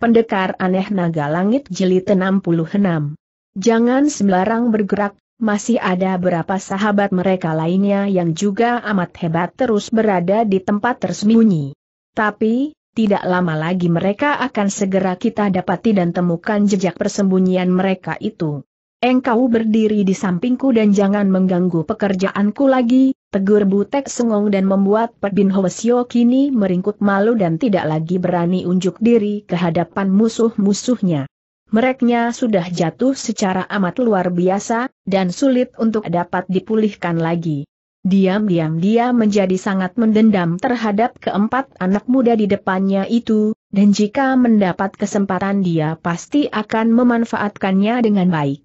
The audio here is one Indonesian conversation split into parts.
Pendekar aneh naga langit jilid 66. Jangan sembarang bergerak, masih ada berapa sahabat mereka lainnya yang juga amat hebat terus berada di tempat tersembunyi. Tapi, tidak lama lagi mereka akan segera kita dapati dan temukan jejak persembunyian mereka itu. Engkau berdiri di sampingku dan jangan mengganggu pekerjaanku lagi, tegur Butek Sengong dan membuat Pek Bin Hwasyo kini meringkuk malu dan tidak lagi berani unjuk diri ke hadapan musuh-musuhnya. Mereknya sudah jatuh secara amat luar biasa, dan sulit untuk dapat dipulihkan lagi. Diam-diam dia menjadi sangat mendendam terhadap keempat anak muda di depannya itu, dan jika mendapat kesempatan dia pasti akan memanfaatkannya dengan baik.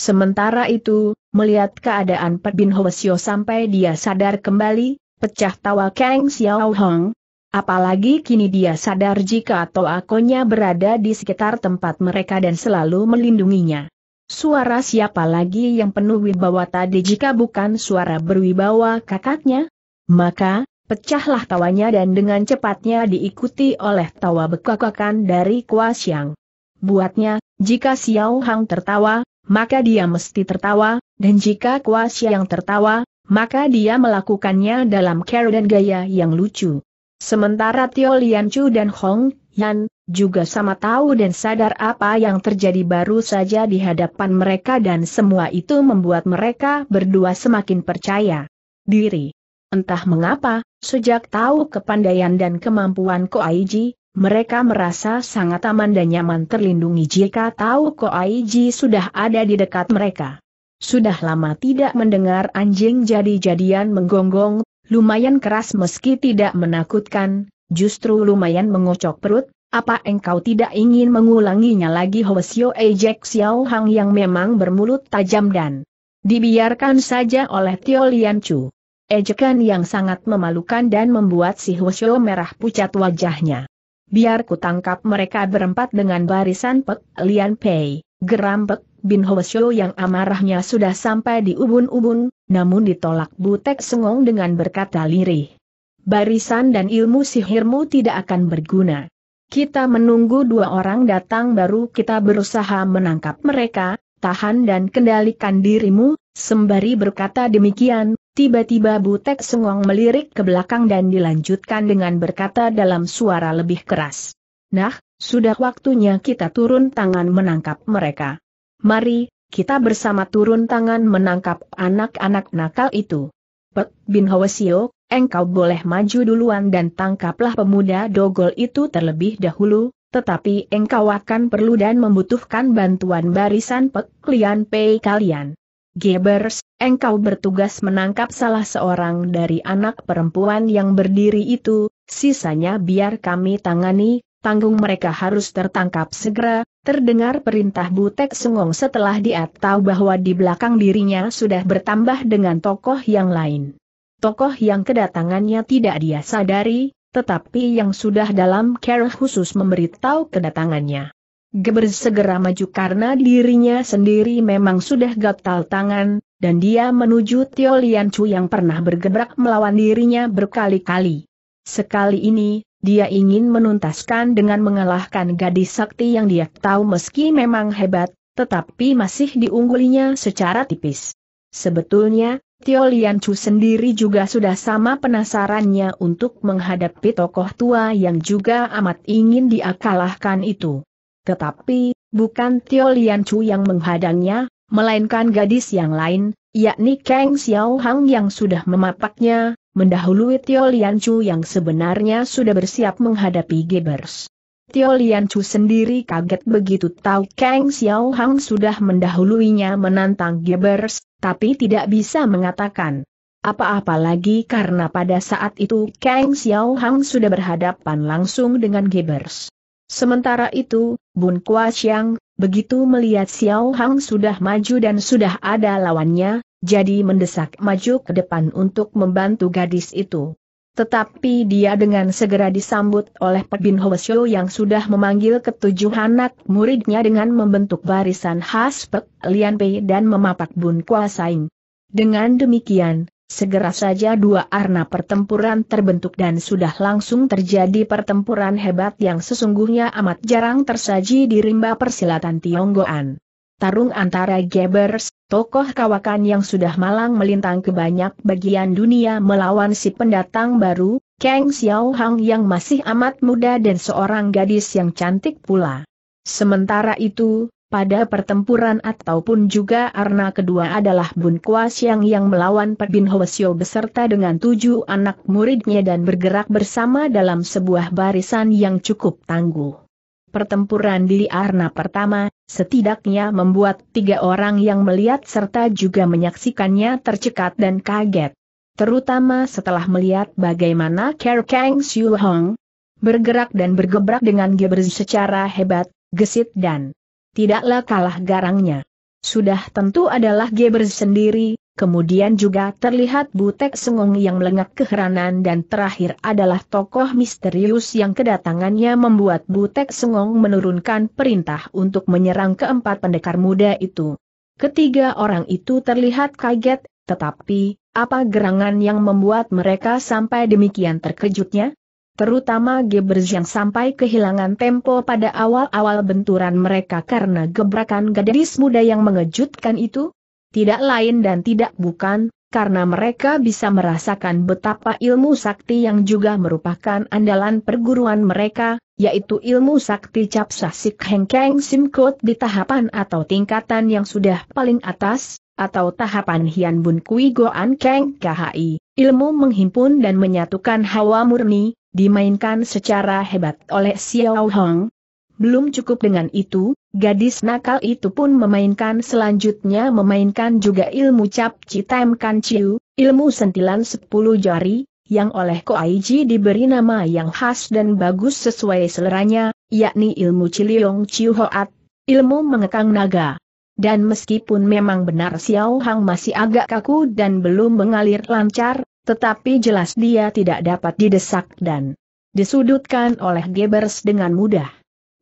Sementara itu, melihat keadaan Pak Bin Hwasyo sampai dia sadar kembali, pecah tawa Kang Xiao Hong. Apalagi kini dia sadar jika Konya berada di sekitar tempat mereka dan selalu melindunginya. Suara siapa lagi yang penuh wibawa tadi jika bukan suara berwibawa kakaknya? Maka, pecahlah tawanya dan dengan cepatnya diikuti oleh tawa bekakakan dari Kua Siang. Buatnya, jika Xiao Hang tertawa, maka dia mesti tertawa, dan jika kuasya yang tertawa, maka dia melakukannya dalam kerudan dan gaya yang lucu. Sementara Tio Lian Chu dan Hong Yan, juga sama tahu dan sadar apa yang terjadi baru saja di hadapan mereka dan semua itu membuat mereka berdua semakin percaya diri. Entah mengapa, sejak tahu kepandaian dan kemampuan Aiji, mereka merasa sangat aman dan nyaman terlindungi jika tahu Ko Aiji sudah ada di dekat mereka. Sudah lama tidak mendengar anjing jadi-jadian menggonggong, lumayan keras meski tidak menakutkan, justru lumayan mengocok perut, apa engkau tidak ingin mengulanginya lagi Hwasyo Ejek Xiao Hang yang memang bermulut tajam dan dibiarkan saja oleh Tio Lian Chu. Ejekan yang sangat memalukan dan membuat si Hwasyo merah pucat wajahnya. Biar ku tangkap mereka berempat dengan barisan Pek, Lian Pei, Geram Pek, Bin Hoesyo yang amarahnya sudah sampai di ubun-ubun, namun ditolak Butek Sengong dengan berkata lirih. Barisan dan ilmu sihirmu tidak akan berguna. Kita menunggu dua orang datang baru kita berusaha menangkap mereka, tahan dan kendalikan dirimu, sembari berkata demikian, Tiba-tiba Butek Sengong melirik ke belakang dan dilanjutkan dengan berkata dalam suara lebih keras. Nah, sudah waktunya kita turun tangan menangkap mereka. Mari, kita bersama turun tangan menangkap anak-anak nakal itu. Pek Bin Hwasio, engkau boleh maju duluan dan tangkaplah pemuda dogol itu terlebih dahulu, tetapi engkau akan perlu dan membutuhkan bantuan barisan Pek Lian Pei kalian. Gebers, engkau bertugas menangkap salah seorang dari anak perempuan yang berdiri itu, sisanya biar kami tangani, tanggung mereka harus tertangkap segera, terdengar perintah Butek Sengong setelah dia tahu bahwa di belakang dirinya sudah bertambah dengan tokoh yang lain. Tokoh yang kedatangannya tidak dia sadari, tetapi yang sudah dalam care khusus memberitahu kedatangannya. Geber segera maju karena dirinya sendiri memang sudah gatal tangan, dan dia menuju Tio Lian Chu yang pernah bergebrak melawan dirinya berkali-kali. Sekali ini, dia ingin menuntaskan dengan mengalahkan gadis sakti yang dia tahu meski memang hebat, tetapi masih diunggulinya secara tipis. Sebetulnya, Tio Lian Chu sendiri juga sudah sama penasarannya untuk menghadapi tokoh tua yang juga amat ingin dia itu. Tetapi, bukan Tio Lian Chu yang menghadangnya, melainkan gadis yang lain, yakni Kang Xiao Hang yang sudah memapaknya, mendahului Tio Lian Chu yang sebenarnya sudah bersiap menghadapi Gebers. Tio Lian Chu sendiri kaget begitu tahu Kang Xiao Hang sudah mendahuluinya menantang Gebers, tapi tidak bisa mengatakan apa-apa lagi karena pada saat itu Kang Xiao Hang sudah berhadapan langsung dengan Gebers. Sementara itu, Bun Kua Siang, begitu melihat Xiao Hang sudah maju dan sudah ada lawannya, jadi mendesak maju ke depan untuk membantu gadis itu. Tetapi dia dengan segera disambut oleh Pek Bin Hwasyo yang sudah memanggil ketujuh anak muridnya dengan membentuk barisan khas Pek Lian Pei dan memapak Bun Kua Saing. Dengan demikian, Segera saja dua arna pertempuran terbentuk dan sudah langsung terjadi pertempuran hebat yang sesungguhnya amat jarang tersaji di rimba persilatan Tionggoan. Tarung antara Gebers, tokoh kawakan yang sudah malang melintang ke banyak bagian dunia melawan si pendatang baru, Kang Xiao Hang yang masih amat muda dan seorang gadis yang cantik pula. Sementara itu, pada pertempuran ataupun juga arna kedua adalah Bun Kwa yang melawan Pak Bin Hwasyo beserta dengan tujuh anak muridnya dan bergerak bersama dalam sebuah barisan yang cukup tangguh. Pertempuran di arna pertama, setidaknya membuat tiga orang yang melihat serta juga menyaksikannya tercekat dan kaget. Terutama setelah melihat bagaimana Ker Kang Siu Hong bergerak dan bergebrak dengan geber secara hebat, gesit dan tidaklah kalah garangnya. Sudah tentu adalah Geber sendiri, kemudian juga terlihat Butek Sengong yang melengak keheranan dan terakhir adalah tokoh misterius yang kedatangannya membuat Butek Sengong menurunkan perintah untuk menyerang keempat pendekar muda itu. Ketiga orang itu terlihat kaget, tetapi, apa gerangan yang membuat mereka sampai demikian terkejutnya? terutama Gebers yang sampai kehilangan tempo pada awal-awal benturan mereka karena gebrakan gadis muda yang mengejutkan itu? Tidak lain dan tidak bukan, karena mereka bisa merasakan betapa ilmu sakti yang juga merupakan andalan perguruan mereka, yaitu ilmu sakti Capsasik Hengkeng Simkot di tahapan atau tingkatan yang sudah paling atas, atau tahapan Hian Bun Kui Goan Keng KHI, ilmu menghimpun dan menyatukan hawa murni, dimainkan secara hebat oleh Xiao Hong. Belum cukup dengan itu, gadis nakal itu pun memainkan selanjutnya memainkan juga ilmu cap citem kan ciu, ilmu sentilan sepuluh jari, yang oleh Ko Aiji diberi nama yang khas dan bagus sesuai seleranya, yakni ilmu ciliong ciu hoat, ilmu mengekang naga. Dan meskipun memang benar Xiao Hang masih agak kaku dan belum mengalir lancar, tetapi jelas dia tidak dapat didesak dan disudutkan oleh Gebers dengan mudah.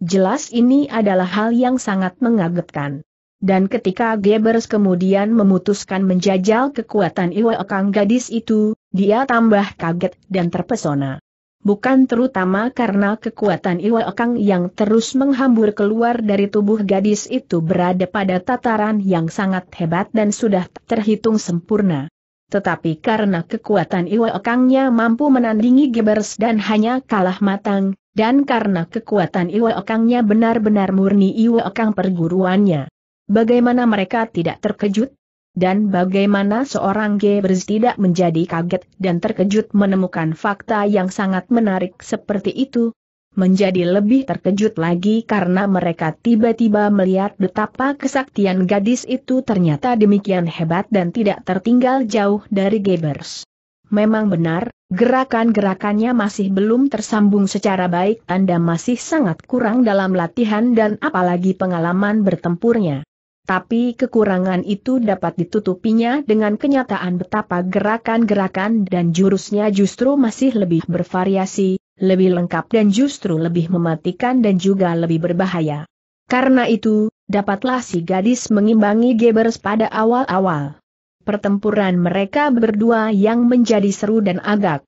Jelas ini adalah hal yang sangat mengagetkan. Dan ketika Gebers kemudian memutuskan menjajal kekuatan Iwa gadis itu, dia tambah kaget dan terpesona. Bukan terutama karena kekuatan Iwa yang terus menghambur keluar dari tubuh gadis itu berada pada tataran yang sangat hebat dan sudah terhitung sempurna tetapi karena kekuatan iwa Okangnya mampu menandingi Gebers dan hanya kalah matang, dan karena kekuatan iwa Okangnya benar-benar murni iwa Okang perguruannya. Bagaimana mereka tidak terkejut? Dan bagaimana seorang Gebers tidak menjadi kaget dan terkejut menemukan fakta yang sangat menarik seperti itu? menjadi lebih terkejut lagi karena mereka tiba-tiba melihat betapa kesaktian gadis itu ternyata demikian hebat dan tidak tertinggal jauh dari Gebers. Memang benar, gerakan-gerakannya masih belum tersambung secara baik Anda masih sangat kurang dalam latihan dan apalagi pengalaman bertempurnya. Tapi kekurangan itu dapat ditutupinya dengan kenyataan betapa gerakan-gerakan dan jurusnya justru masih lebih bervariasi, lebih lengkap dan justru lebih mematikan dan juga lebih berbahaya. Karena itu, dapatlah si gadis mengimbangi Gebers pada awal-awal. Pertempuran mereka berdua yang menjadi seru dan agak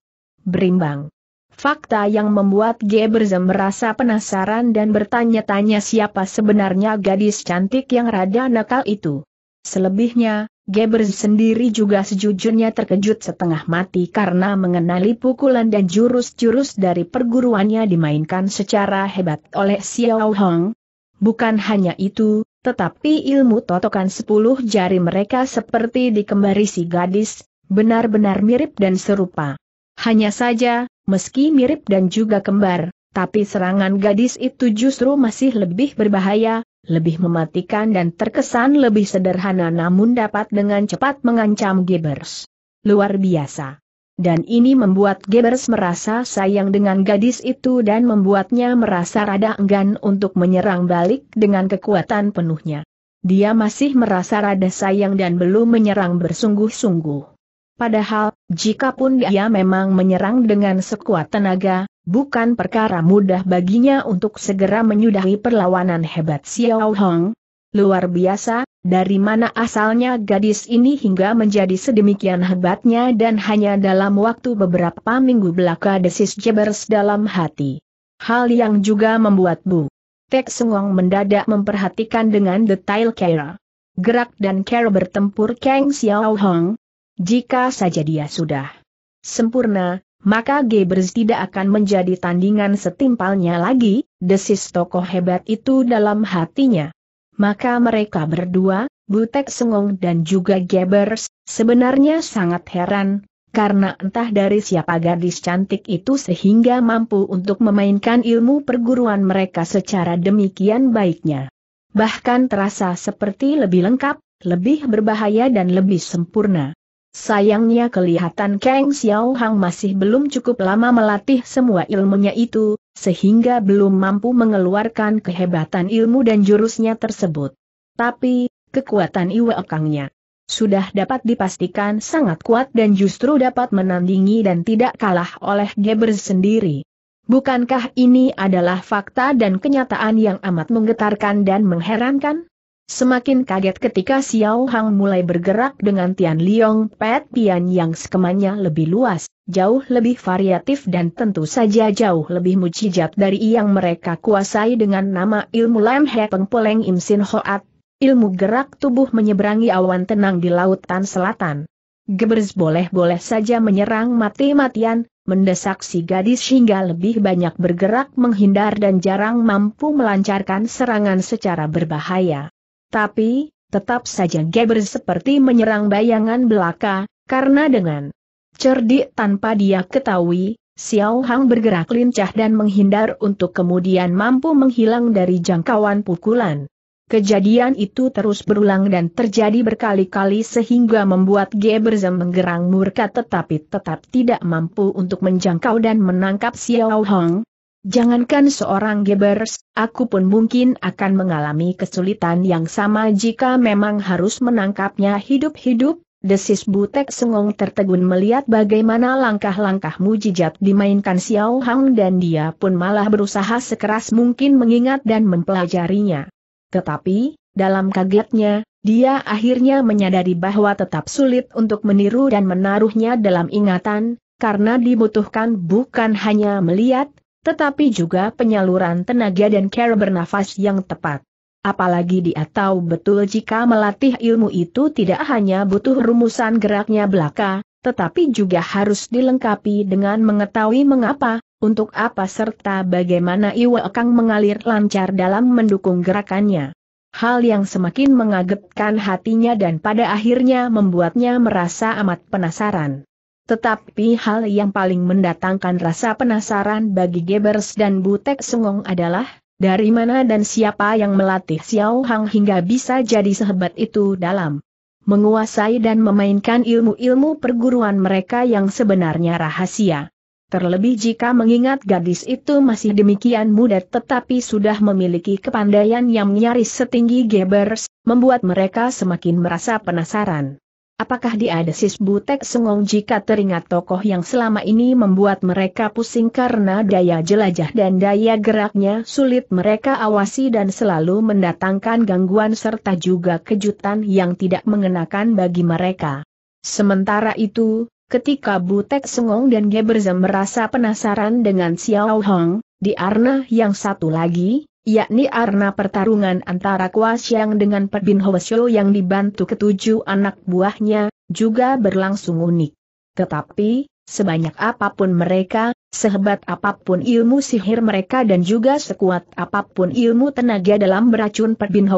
berimbang. Fakta yang membuat Gebers merasa penasaran dan bertanya-tanya siapa sebenarnya gadis cantik yang rada nakal itu. Selebihnya, Geber sendiri juga sejujurnya terkejut setengah mati karena mengenali pukulan dan jurus-jurus dari perguruannya dimainkan secara hebat oleh Xiao Hong. Bukan hanya itu, tetapi ilmu totokan sepuluh jari mereka seperti dikembari si gadis, benar-benar mirip dan serupa. Hanya saja, meski mirip dan juga kembar, tapi serangan gadis itu justru masih lebih berbahaya, lebih mematikan dan terkesan lebih sederhana namun dapat dengan cepat mengancam Gebers. Luar biasa. Dan ini membuat Gebers merasa sayang dengan gadis itu dan membuatnya merasa rada enggan untuk menyerang balik dengan kekuatan penuhnya. Dia masih merasa rada sayang dan belum menyerang bersungguh-sungguh. Padahal, jikapun dia memang menyerang dengan sekuat tenaga, Bukan perkara mudah baginya untuk segera menyudahi perlawanan hebat Xiao Hong. Luar biasa, dari mana asalnya gadis ini hingga menjadi sedemikian hebatnya dan hanya dalam waktu beberapa minggu belaka desis Jebers dalam hati. Hal yang juga membuat Bu Tek Sengong mendadak memperhatikan dengan detail Kera. Gerak dan Kera bertempur Kang Xiao Hong. Jika saja dia sudah sempurna, maka Gebers tidak akan menjadi tandingan setimpalnya lagi, desis tokoh hebat itu dalam hatinya. Maka mereka berdua, Butek Sengong dan juga Gebers, sebenarnya sangat heran, karena entah dari siapa gadis cantik itu sehingga mampu untuk memainkan ilmu perguruan mereka secara demikian baiknya. Bahkan terasa seperti lebih lengkap, lebih berbahaya dan lebih sempurna. Sayangnya kelihatan Kang Xiao Hang masih belum cukup lama melatih semua ilmunya itu, sehingga belum mampu mengeluarkan kehebatan ilmu dan jurusnya tersebut. Tapi, kekuatan Iwe Kangnya sudah dapat dipastikan sangat kuat dan justru dapat menandingi dan tidak kalah oleh Geber sendiri. Bukankah ini adalah fakta dan kenyataan yang amat menggetarkan dan mengherankan? Semakin kaget ketika Xiao Hang mulai bergerak dengan Tian Liong Pet Pian yang skemanya lebih luas, jauh lebih variatif dan tentu saja jauh lebih mujijat dari yang mereka kuasai dengan nama ilmu Lam He Peng Poleng Im Sin Hoat, ilmu gerak tubuh menyeberangi awan tenang di lautan selatan. Gebers boleh-boleh saja menyerang mati-matian, mendesak si gadis hingga lebih banyak bergerak menghindar dan jarang mampu melancarkan serangan secara berbahaya. Tapi, tetap saja Geber seperti menyerang bayangan belaka, karena dengan cerdik tanpa dia ketahui, Xiao Hang bergerak lincah dan menghindar untuk kemudian mampu menghilang dari jangkauan pukulan. Kejadian itu terus berulang dan terjadi berkali-kali sehingga membuat Geberze menggerang murka tetapi tetap tidak mampu untuk menjangkau dan menangkap Xiao Hong. Jangankan seorang Gebers, aku pun mungkin akan mengalami kesulitan yang sama jika memang harus menangkapnya hidup-hidup, desis Butek Sengong tertegun melihat bagaimana langkah-langkah mujijat dimainkan Xiao Hang dan dia pun malah berusaha sekeras mungkin mengingat dan mempelajarinya. Tetapi, dalam kagetnya, dia akhirnya menyadari bahwa tetap sulit untuk meniru dan menaruhnya dalam ingatan, karena dibutuhkan bukan hanya melihat, tetapi juga penyaluran tenaga dan cara bernafas yang tepat. Apalagi dia tahu betul jika melatih ilmu itu tidak hanya butuh rumusan geraknya belaka, tetapi juga harus dilengkapi dengan mengetahui mengapa, untuk apa serta bagaimana Iwa Kang mengalir lancar dalam mendukung gerakannya. Hal yang semakin mengagetkan hatinya dan pada akhirnya membuatnya merasa amat penasaran. Tetapi hal yang paling mendatangkan rasa penasaran bagi Gebers dan Butek Sungong adalah, dari mana dan siapa yang melatih Xiao Hang hingga bisa jadi sehebat itu dalam menguasai dan memainkan ilmu-ilmu perguruan mereka yang sebenarnya rahasia. Terlebih jika mengingat gadis itu masih demikian muda tetapi sudah memiliki kepandaian yang nyaris setinggi Gebers, membuat mereka semakin merasa penasaran. Apakah dia desis butek sengong jika teringat tokoh yang selama ini membuat mereka pusing karena daya jelajah dan daya geraknya sulit mereka awasi dan selalu mendatangkan gangguan serta juga kejutan yang tidak mengenakan bagi mereka. Sementara itu, ketika Butek Sengong dan Geberza merasa penasaran dengan Xiao Hong, di Arna yang satu lagi, yakni arna pertarungan antara Kuasyang dengan Pet Bin yang dibantu ketujuh anak buahnya, juga berlangsung unik. Tetapi, sebanyak apapun mereka, sehebat apapun ilmu sihir mereka dan juga sekuat apapun ilmu tenaga dalam beracun Pet Bin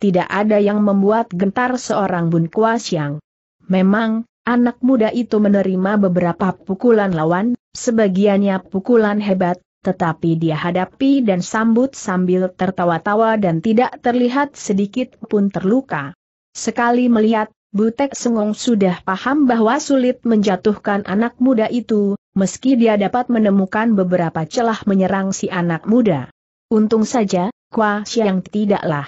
tidak ada yang membuat gentar seorang Bun Kuasyang. Memang, anak muda itu menerima beberapa pukulan lawan, sebagiannya pukulan hebat, tetapi dia hadapi dan sambut sambil tertawa-tawa dan tidak terlihat sedikit pun terluka. Sekali melihat, Butek Sengong sudah paham bahwa sulit menjatuhkan anak muda itu, meski dia dapat menemukan beberapa celah menyerang si anak muda. Untung saja, Kwa Siang tidaklah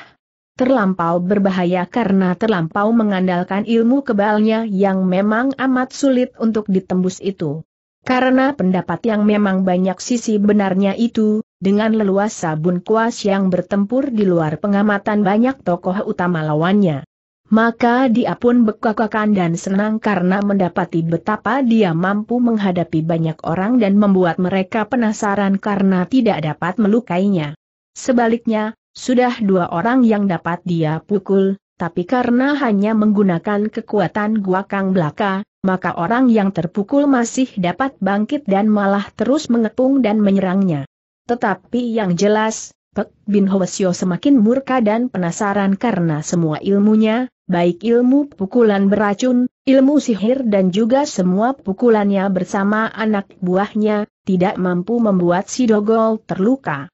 terlampau berbahaya karena terlampau mengandalkan ilmu kebalnya yang memang amat sulit untuk ditembus itu. Karena pendapat yang memang banyak sisi benarnya itu, dengan leluasa Bun Kuas yang bertempur di luar pengamatan banyak tokoh utama lawannya. Maka dia pun bekakakan dan senang karena mendapati betapa dia mampu menghadapi banyak orang dan membuat mereka penasaran karena tidak dapat melukainya. Sebaliknya, sudah dua orang yang dapat dia pukul, tapi karena hanya menggunakan kekuatan guakang belaka, maka orang yang terpukul masih dapat bangkit dan malah terus mengepung dan menyerangnya. Tetapi yang jelas, Pek Bin Hwasyo semakin murka dan penasaran karena semua ilmunya, baik ilmu pukulan beracun, ilmu sihir dan juga semua pukulannya bersama anak buahnya, tidak mampu membuat si Dogol terluka.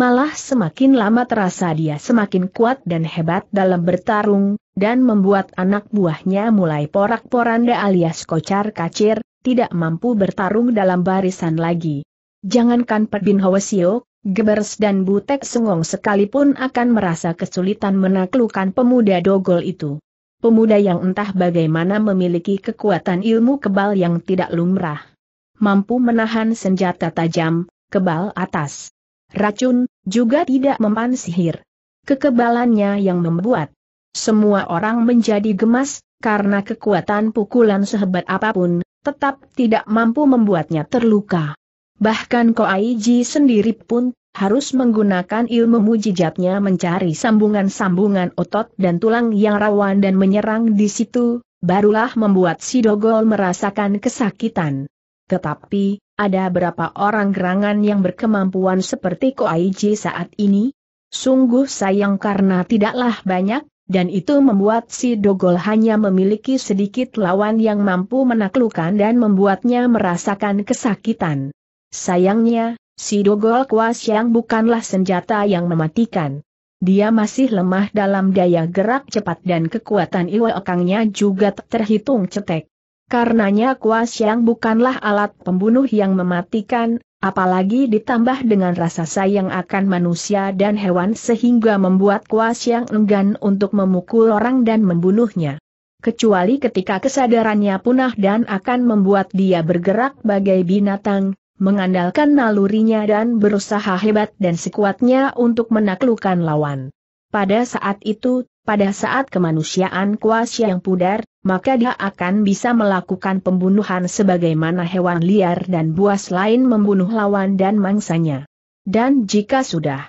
Malah semakin lama terasa dia semakin kuat dan hebat dalam bertarung, dan membuat anak buahnya mulai porak-poranda alias kocar kacir, tidak mampu bertarung dalam barisan lagi. Jangankan Perbin Bin Hwasio, Gebers dan Butek Sengong sekalipun akan merasa kesulitan menaklukkan pemuda dogol itu. Pemuda yang entah bagaimana memiliki kekuatan ilmu kebal yang tidak lumrah. Mampu menahan senjata tajam, kebal atas racun, juga tidak mempan sihir. Kekebalannya yang membuat semua orang menjadi gemas, karena kekuatan pukulan sehebat apapun, tetap tidak mampu membuatnya terluka. Bahkan Koaiji sendiri pun harus menggunakan ilmu mujijatnya mencari sambungan-sambungan otot dan tulang yang rawan dan menyerang di situ, barulah membuat si Dogol merasakan kesakitan. Tetapi, ada berapa orang gerangan yang berkemampuan seperti Koaiji saat ini? Sungguh sayang karena tidaklah banyak, dan itu membuat si Dogol hanya memiliki sedikit lawan yang mampu menaklukkan dan membuatnya merasakan kesakitan. Sayangnya, si Dogol Kuas yang bukanlah senjata yang mematikan. Dia masih lemah dalam daya gerak cepat dan kekuatan iwa juga terhitung cetek. Karenanya kuas yang bukanlah alat pembunuh yang mematikan, apalagi ditambah dengan rasa sayang akan manusia dan hewan sehingga membuat kuas yang enggan untuk memukul orang dan membunuhnya. Kecuali ketika kesadarannya punah dan akan membuat dia bergerak bagai binatang, mengandalkan nalurinya dan berusaha hebat dan sekuatnya untuk menaklukkan lawan. Pada saat itu, pada saat kemanusiaan kuas yang pudar, maka dia akan bisa melakukan pembunuhan sebagaimana hewan liar dan buas lain membunuh lawan dan mangsanya. Dan jika sudah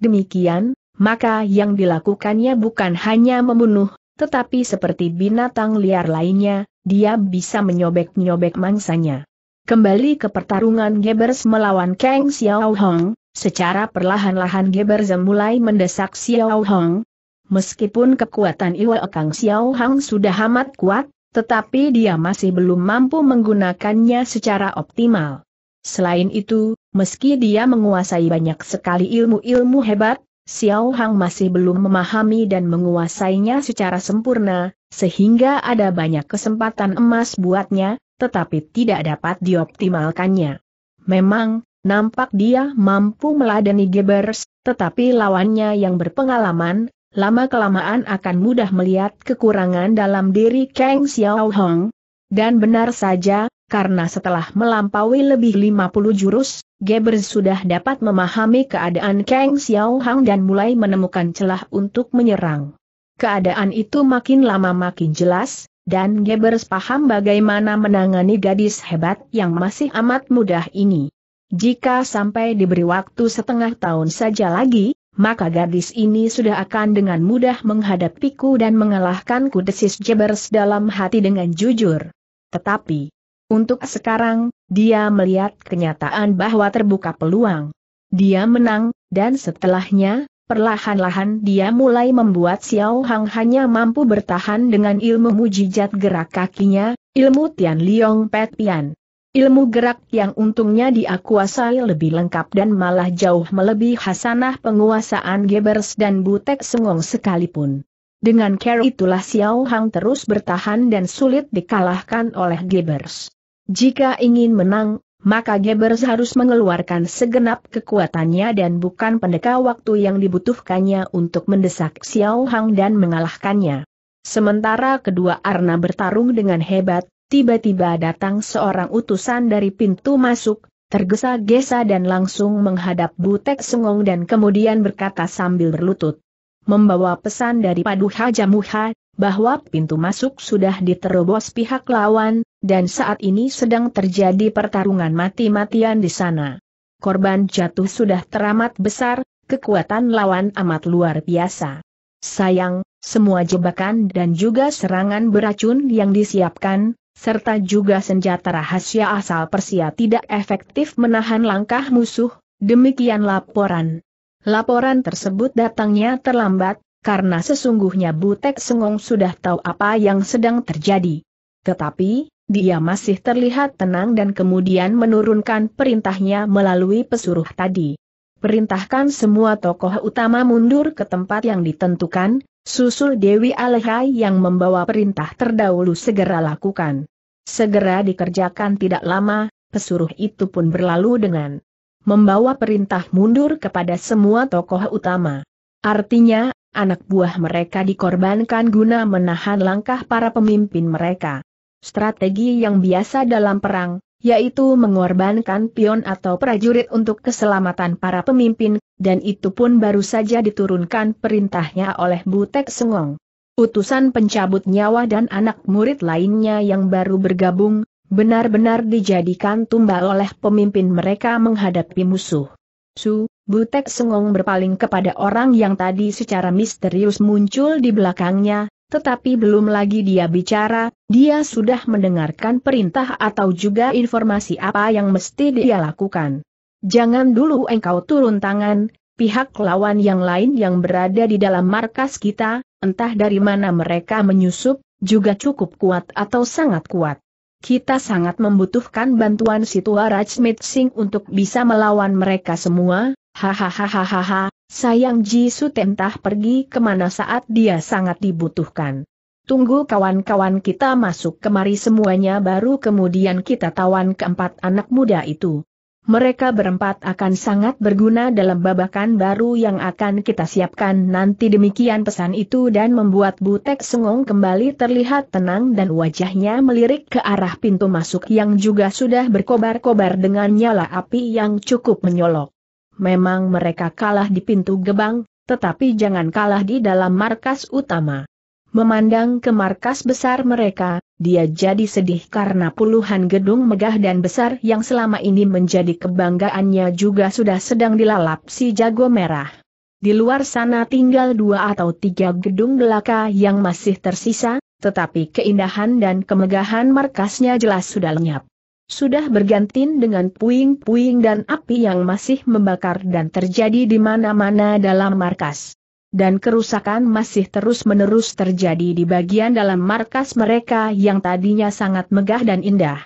demikian, maka yang dilakukannya bukan hanya membunuh, tetapi seperti binatang liar lainnya, dia bisa menyobek-nyobek mangsanya. Kembali ke pertarungan Gebers melawan Kang Xiao Hong, secara perlahan-lahan Gebers mulai mendesak Xiao Hong, Meskipun kekuatan Iwa Kang Xiao Hang sudah amat kuat, tetapi dia masih belum mampu menggunakannya secara optimal. Selain itu, meski dia menguasai banyak sekali ilmu-ilmu hebat, Xiao Hang masih belum memahami dan menguasainya secara sempurna, sehingga ada banyak kesempatan emas buatnya, tetapi tidak dapat dioptimalkannya. Memang, nampak dia mampu meladeni Gebers, tetapi lawannya yang berpengalaman, lama-kelamaan akan mudah melihat kekurangan dalam diri Kang Xiao Hong. Dan benar saja, karena setelah melampaui lebih 50 jurus, Geber sudah dapat memahami keadaan Kang Xiao Hong dan mulai menemukan celah untuk menyerang. Keadaan itu makin lama makin jelas, dan Geber paham bagaimana menangani gadis hebat yang masih amat mudah ini. Jika sampai diberi waktu setengah tahun saja lagi, maka gadis ini sudah akan dengan mudah menghadapiku dan mengalahkanku desis Jebers dalam hati dengan jujur. Tetapi, untuk sekarang, dia melihat kenyataan bahwa terbuka peluang. Dia menang, dan setelahnya, perlahan-lahan dia mulai membuat Xiao Hang hanya mampu bertahan dengan ilmu mujijat gerak kakinya, ilmu Tian Liong Pet Pian. Ilmu gerak yang untungnya diakui lebih lengkap dan malah jauh melebihi hasanah penguasaan Gebers dan Butek Sengong sekalipun. Dengan care itulah Xiao Hang terus bertahan dan sulit dikalahkan oleh Gebers. Jika ingin menang, maka Gebers harus mengeluarkan segenap kekuatannya dan bukan pendeka waktu yang dibutuhkannya untuk mendesak Xiao Hang dan mengalahkannya. Sementara kedua Arna bertarung dengan hebat, tiba-tiba datang seorang utusan dari pintu masuk, tergesa-gesa dan langsung menghadap Butek Sengong dan kemudian berkata sambil berlutut. Membawa pesan dari Paduha Jamuha, bahwa pintu masuk sudah diterobos pihak lawan, dan saat ini sedang terjadi pertarungan mati-matian di sana. Korban jatuh sudah teramat besar, kekuatan lawan amat luar biasa. Sayang, semua jebakan dan juga serangan beracun yang disiapkan, serta juga senjata rahasia asal Persia tidak efektif menahan langkah musuh, demikian laporan. Laporan tersebut datangnya terlambat, karena sesungguhnya Butek Sengong sudah tahu apa yang sedang terjadi. Tetapi, dia masih terlihat tenang dan kemudian menurunkan perintahnya melalui pesuruh tadi. Perintahkan semua tokoh utama mundur ke tempat yang ditentukan, Susul Dewi Alehai yang membawa perintah terdahulu segera lakukan. Segera dikerjakan tidak lama, pesuruh itu pun berlalu dengan membawa perintah mundur kepada semua tokoh utama. Artinya, anak buah mereka dikorbankan guna menahan langkah para pemimpin mereka. Strategi yang biasa dalam perang, yaitu mengorbankan pion atau prajurit untuk keselamatan para pemimpin, dan itu pun baru saja diturunkan perintahnya oleh Butek Sengong. Utusan pencabut nyawa dan anak murid lainnya yang baru bergabung, benar-benar dijadikan tumbal oleh pemimpin mereka menghadapi musuh. Su, Butek Sengong berpaling kepada orang yang tadi secara misterius muncul di belakangnya, tetapi belum lagi dia bicara, dia sudah mendengarkan perintah atau juga informasi apa yang mesti dia lakukan. Jangan dulu engkau turun tangan, pihak lawan yang lain yang berada di dalam markas kita, entah dari mana mereka menyusup, juga cukup kuat atau sangat kuat. Kita sangat membutuhkan bantuan Situa Rajmit Singh untuk bisa melawan mereka semua, Hahaha, sayang Su tentah pergi kemana saat dia sangat dibutuhkan. Tunggu kawan-kawan kita masuk kemari semuanya baru kemudian kita tawan keempat anak muda itu. Mereka berempat akan sangat berguna dalam babakan baru yang akan kita siapkan nanti demikian pesan itu dan membuat Butek Sengong kembali terlihat tenang dan wajahnya melirik ke arah pintu masuk yang juga sudah berkobar-kobar dengan nyala api yang cukup menyolok memang mereka kalah di pintu gebang, tetapi jangan kalah di dalam markas utama. Memandang ke markas besar mereka, dia jadi sedih karena puluhan gedung megah dan besar yang selama ini menjadi kebanggaannya juga sudah sedang dilalap si jago merah. Di luar sana tinggal dua atau tiga gedung belaka yang masih tersisa, tetapi keindahan dan kemegahan markasnya jelas sudah lenyap sudah bergantin dengan puing-puing dan api yang masih membakar dan terjadi di mana-mana dalam markas. Dan kerusakan masih terus-menerus terjadi di bagian dalam markas mereka yang tadinya sangat megah dan indah.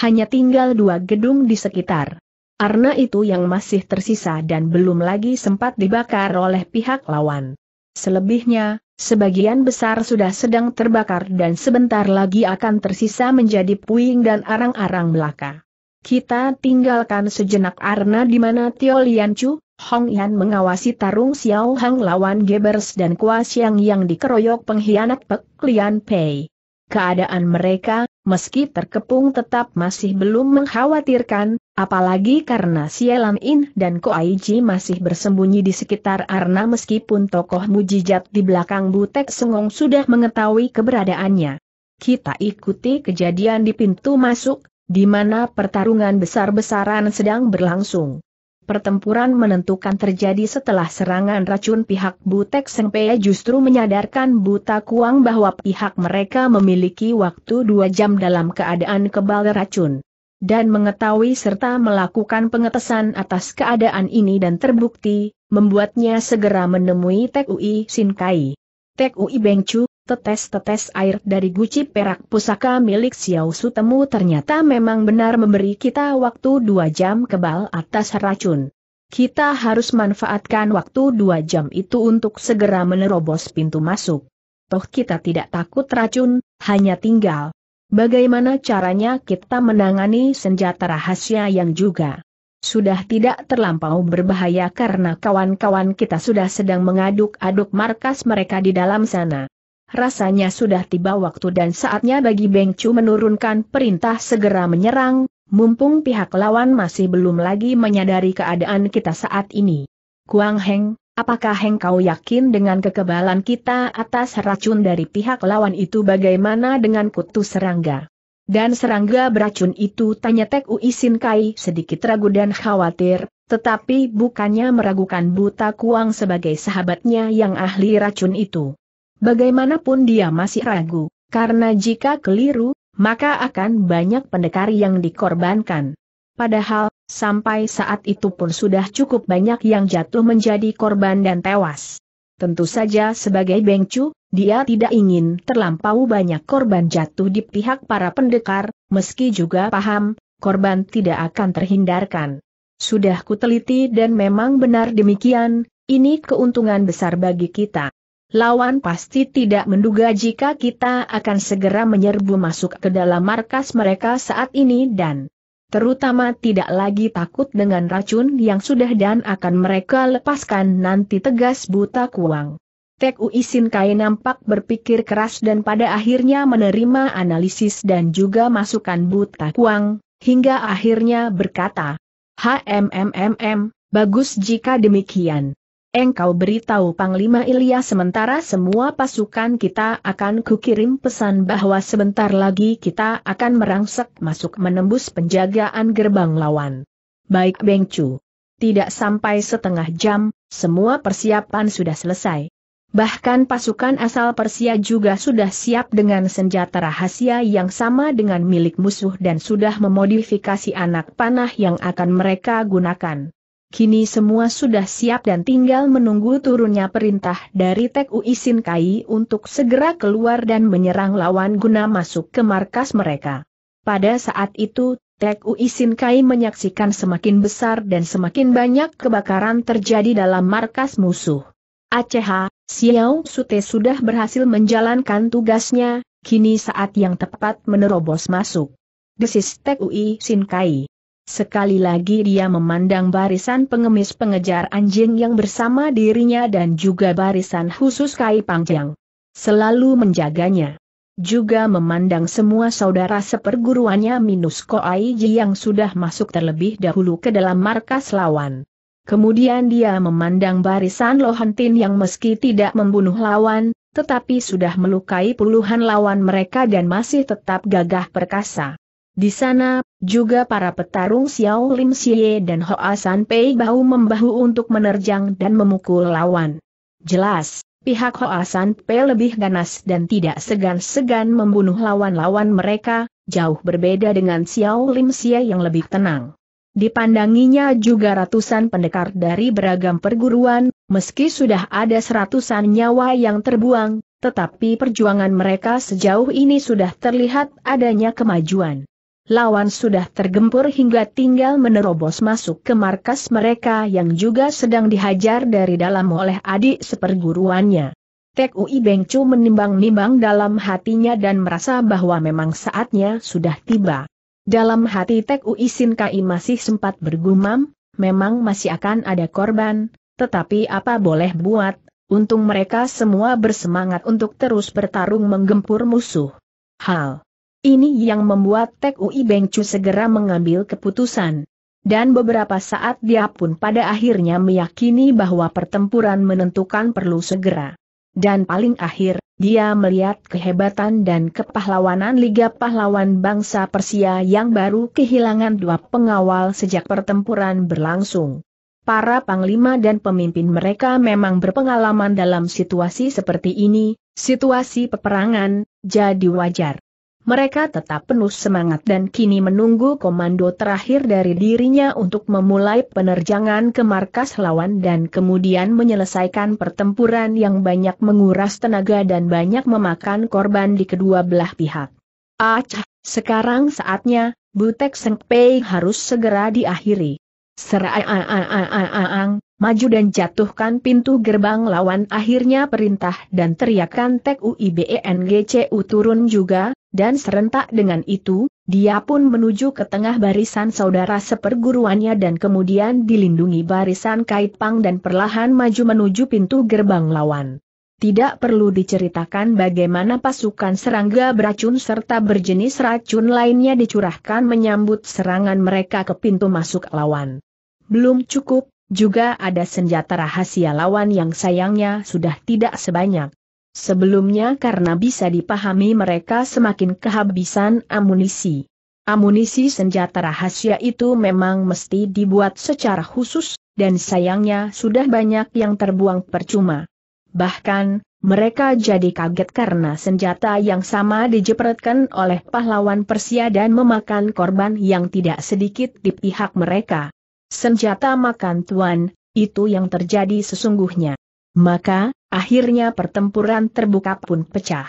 Hanya tinggal dua gedung di sekitar. Arna itu yang masih tersisa dan belum lagi sempat dibakar oleh pihak lawan. Selebihnya, Sebagian besar sudah sedang terbakar dan sebentar lagi akan tersisa menjadi puing dan arang-arang belaka. Kita tinggalkan sejenak arna di mana Tio Chu, Hong Yan mengawasi tarung Xiao Hang lawan Gebers dan Kua Xiang yang dikeroyok pengkhianat Pek Lian Pei. Keadaan mereka, meski terkepung tetap masih belum mengkhawatirkan, Apalagi karena Sielam In dan Koaiji masih bersembunyi di sekitar Arna meskipun tokoh mujijat di belakang Butek Sengong sudah mengetahui keberadaannya. Kita ikuti kejadian di pintu masuk, di mana pertarungan besar-besaran sedang berlangsung. Pertempuran menentukan terjadi setelah serangan racun pihak Butek Sengpea justru menyadarkan Buta Kuang bahwa pihak mereka memiliki waktu dua jam dalam keadaan kebal racun dan mengetahui serta melakukan pengetesan atas keadaan ini dan terbukti, membuatnya segera menemui Tek Ui Sin Kai. Tek Beng Chu, tetes-tetes air dari guci perak pusaka milik Xiao Su Temu ternyata memang benar memberi kita waktu dua jam kebal atas racun. Kita harus manfaatkan waktu dua jam itu untuk segera menerobos pintu masuk. Toh kita tidak takut racun, hanya tinggal Bagaimana caranya kita menangani senjata rahasia yang juga sudah tidak terlampau berbahaya karena kawan-kawan kita sudah sedang mengaduk-aduk markas mereka di dalam sana. Rasanya sudah tiba waktu dan saatnya bagi Beng Chu menurunkan perintah segera menyerang, mumpung pihak lawan masih belum lagi menyadari keadaan kita saat ini. Kuang Heng, Apakah engkau yakin dengan kekebalan kita atas racun dari pihak lawan itu bagaimana dengan kutu serangga? Dan serangga beracun itu tanya Tek Uisin Kai sedikit ragu dan khawatir, tetapi bukannya meragukan buta kuang sebagai sahabatnya yang ahli racun itu. Bagaimanapun dia masih ragu, karena jika keliru, maka akan banyak pendekar yang dikorbankan. Padahal, Sampai saat itu pun sudah cukup banyak yang jatuh menjadi korban dan tewas. Tentu saja sebagai Bengcu, dia tidak ingin terlampau banyak korban jatuh di pihak para pendekar, meski juga paham, korban tidak akan terhindarkan. Sudah kuteliti dan memang benar demikian, ini keuntungan besar bagi kita. Lawan pasti tidak menduga jika kita akan segera menyerbu masuk ke dalam markas mereka saat ini dan terutama tidak lagi takut dengan racun yang sudah dan akan mereka lepaskan nanti tegas buta kuang. Tek Uisin kain Kai nampak berpikir keras dan pada akhirnya menerima analisis dan juga masukan buta kuang, hingga akhirnya berkata, HMMMM, mm, mm, bagus jika demikian engkau beritahu Panglima Ilya sementara semua pasukan kita akan kukirim pesan bahwa sebentar lagi kita akan merangsek masuk menembus penjagaan gerbang lawan. Baik Beng Chu. Tidak sampai setengah jam, semua persiapan sudah selesai. Bahkan pasukan asal Persia juga sudah siap dengan senjata rahasia yang sama dengan milik musuh dan sudah memodifikasi anak panah yang akan mereka gunakan. Kini semua sudah siap dan tinggal menunggu turunnya perintah dari Tek Ui Sin Kai untuk segera keluar dan menyerang lawan guna masuk ke markas mereka. Pada saat itu, Tek Ui Sin Kai menyaksikan semakin besar dan semakin banyak kebakaran terjadi dalam markas musuh. Aceh, Xiao Sute sudah berhasil menjalankan tugasnya, kini saat yang tepat menerobos masuk. Desis Tek Ui Kai. Sekali lagi dia memandang barisan pengemis pengejar anjing yang bersama dirinya dan juga barisan khusus Kai Pangjang. Selalu menjaganya. Juga memandang semua saudara seperguruannya minus Koaiji yang sudah masuk terlebih dahulu ke dalam markas lawan. Kemudian dia memandang barisan Lohantin yang meski tidak membunuh lawan, tetapi sudah melukai puluhan lawan mereka dan masih tetap gagah perkasa. Di sana, juga para petarung Xiao Lim Xie dan Hoa San Pei bahu membahu untuk menerjang dan memukul lawan. Jelas, pihak Hoa San Pei lebih ganas dan tidak segan-segan membunuh lawan-lawan mereka, jauh berbeda dengan Xiao Lim Xie yang lebih tenang. Dipandanginya juga ratusan pendekar dari beragam perguruan, meski sudah ada seratusan nyawa yang terbuang, tetapi perjuangan mereka sejauh ini sudah terlihat adanya kemajuan lawan sudah tergempur hingga tinggal menerobos masuk ke markas mereka yang juga sedang dihajar dari dalam oleh adik seperguruannya. Tek Ui Beng Chu menimbang-nimbang dalam hatinya dan merasa bahwa memang saatnya sudah tiba. Dalam hati Tek Ui Sin Kai masih sempat bergumam, memang masih akan ada korban, tetapi apa boleh buat, untung mereka semua bersemangat untuk terus bertarung menggempur musuh. Hal ini yang membuat Tek Ui Bengcu segera mengambil keputusan. Dan beberapa saat dia pun pada akhirnya meyakini bahwa pertempuran menentukan perlu segera. Dan paling akhir, dia melihat kehebatan dan kepahlawanan Liga Pahlawan Bangsa Persia yang baru kehilangan dua pengawal sejak pertempuran berlangsung. Para panglima dan pemimpin mereka memang berpengalaman dalam situasi seperti ini, situasi peperangan, jadi wajar mereka tetap penuh semangat dan kini menunggu komando terakhir dari dirinya untuk memulai penerjangan ke markas lawan dan kemudian menyelesaikan pertempuran yang banyak menguras tenaga dan banyak memakan korban di kedua belah pihak. Acah, ah, sekarang saatnya, Butek Sengpei harus segera diakhiri. Seraang, maju dan jatuhkan pintu gerbang lawan akhirnya perintah dan teriakan tek UIBNGCU e turun juga, dan serentak dengan itu, dia pun menuju ke tengah barisan saudara seperguruannya dan kemudian dilindungi barisan kaitpang dan perlahan maju menuju pintu gerbang lawan. Tidak perlu diceritakan bagaimana pasukan serangga beracun serta berjenis racun lainnya dicurahkan menyambut serangan mereka ke pintu masuk lawan belum cukup, juga ada senjata rahasia lawan yang sayangnya sudah tidak sebanyak. Sebelumnya karena bisa dipahami mereka semakin kehabisan amunisi. Amunisi senjata rahasia itu memang mesti dibuat secara khusus, dan sayangnya sudah banyak yang terbuang percuma. Bahkan, mereka jadi kaget karena senjata yang sama dijepretkan oleh pahlawan Persia dan memakan korban yang tidak sedikit di pihak mereka. Senjata makan tuan, itu yang terjadi sesungguhnya. Maka, akhirnya pertempuran terbuka pun pecah.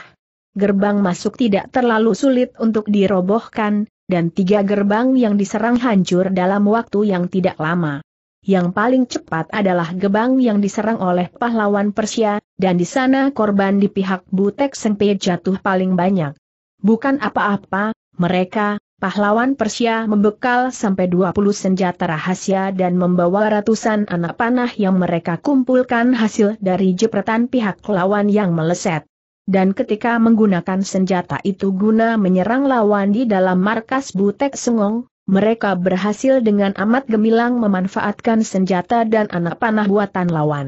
Gerbang masuk tidak terlalu sulit untuk dirobohkan, dan tiga gerbang yang diserang hancur dalam waktu yang tidak lama. Yang paling cepat adalah gerbang yang diserang oleh pahlawan Persia, dan di sana korban di pihak Butek Sengpe jatuh paling banyak. Bukan apa-apa, mereka, pahlawan Persia membekal sampai 20 senjata rahasia dan membawa ratusan anak panah yang mereka kumpulkan hasil dari jepretan pihak lawan yang meleset. Dan ketika menggunakan senjata itu guna menyerang lawan di dalam markas Butek Sengong, mereka berhasil dengan amat gemilang memanfaatkan senjata dan anak panah buatan lawan.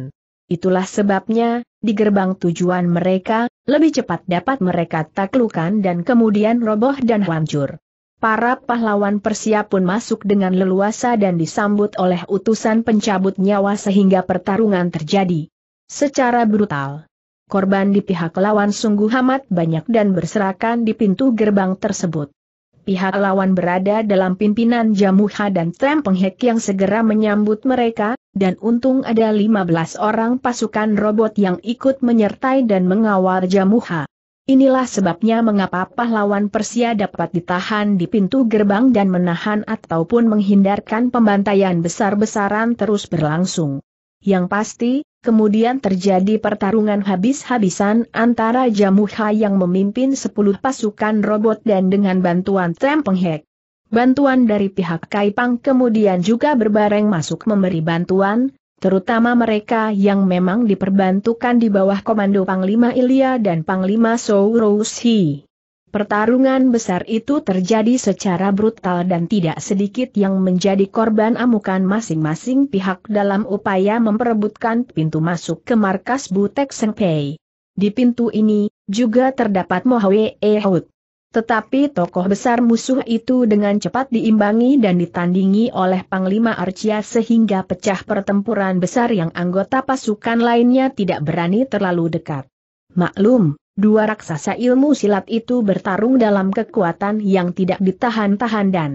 Itulah sebabnya, di gerbang tujuan mereka, lebih cepat dapat mereka taklukan dan kemudian roboh dan hancur. Para pahlawan Persia pun masuk dengan leluasa dan disambut oleh utusan pencabut nyawa sehingga pertarungan terjadi. Secara brutal, korban di pihak lawan sungguh amat banyak dan berserakan di pintu gerbang tersebut. Pihak lawan berada dalam pimpinan Jamuha dan Trem Penghek yang segera menyambut mereka, dan untung ada 15 orang pasukan robot yang ikut menyertai dan mengawal Jamuha. Inilah sebabnya mengapa pahlawan Persia dapat ditahan di pintu gerbang dan menahan ataupun menghindarkan pembantaian besar-besaran terus berlangsung. Yang pasti, kemudian terjadi pertarungan habis-habisan antara Jamuha yang memimpin 10 pasukan robot dan dengan bantuan Trempenghek. Bantuan dari pihak Kaipang kemudian juga berbareng masuk memberi bantuan, terutama mereka yang memang diperbantukan di bawah komando Panglima Ilya dan Panglima Sourousi. Pertarungan besar itu terjadi secara brutal dan tidak sedikit yang menjadi korban amukan masing-masing pihak dalam upaya memperebutkan pintu masuk ke markas Butek Sengpei. Di pintu ini, juga terdapat Mohawe Ehud. Tetapi tokoh besar musuh itu dengan cepat diimbangi dan ditandingi oleh Panglima Arcia sehingga pecah pertempuran besar yang anggota pasukan lainnya tidak berani terlalu dekat. Maklum, dua raksasa ilmu silat itu bertarung dalam kekuatan yang tidak ditahan-tahan dan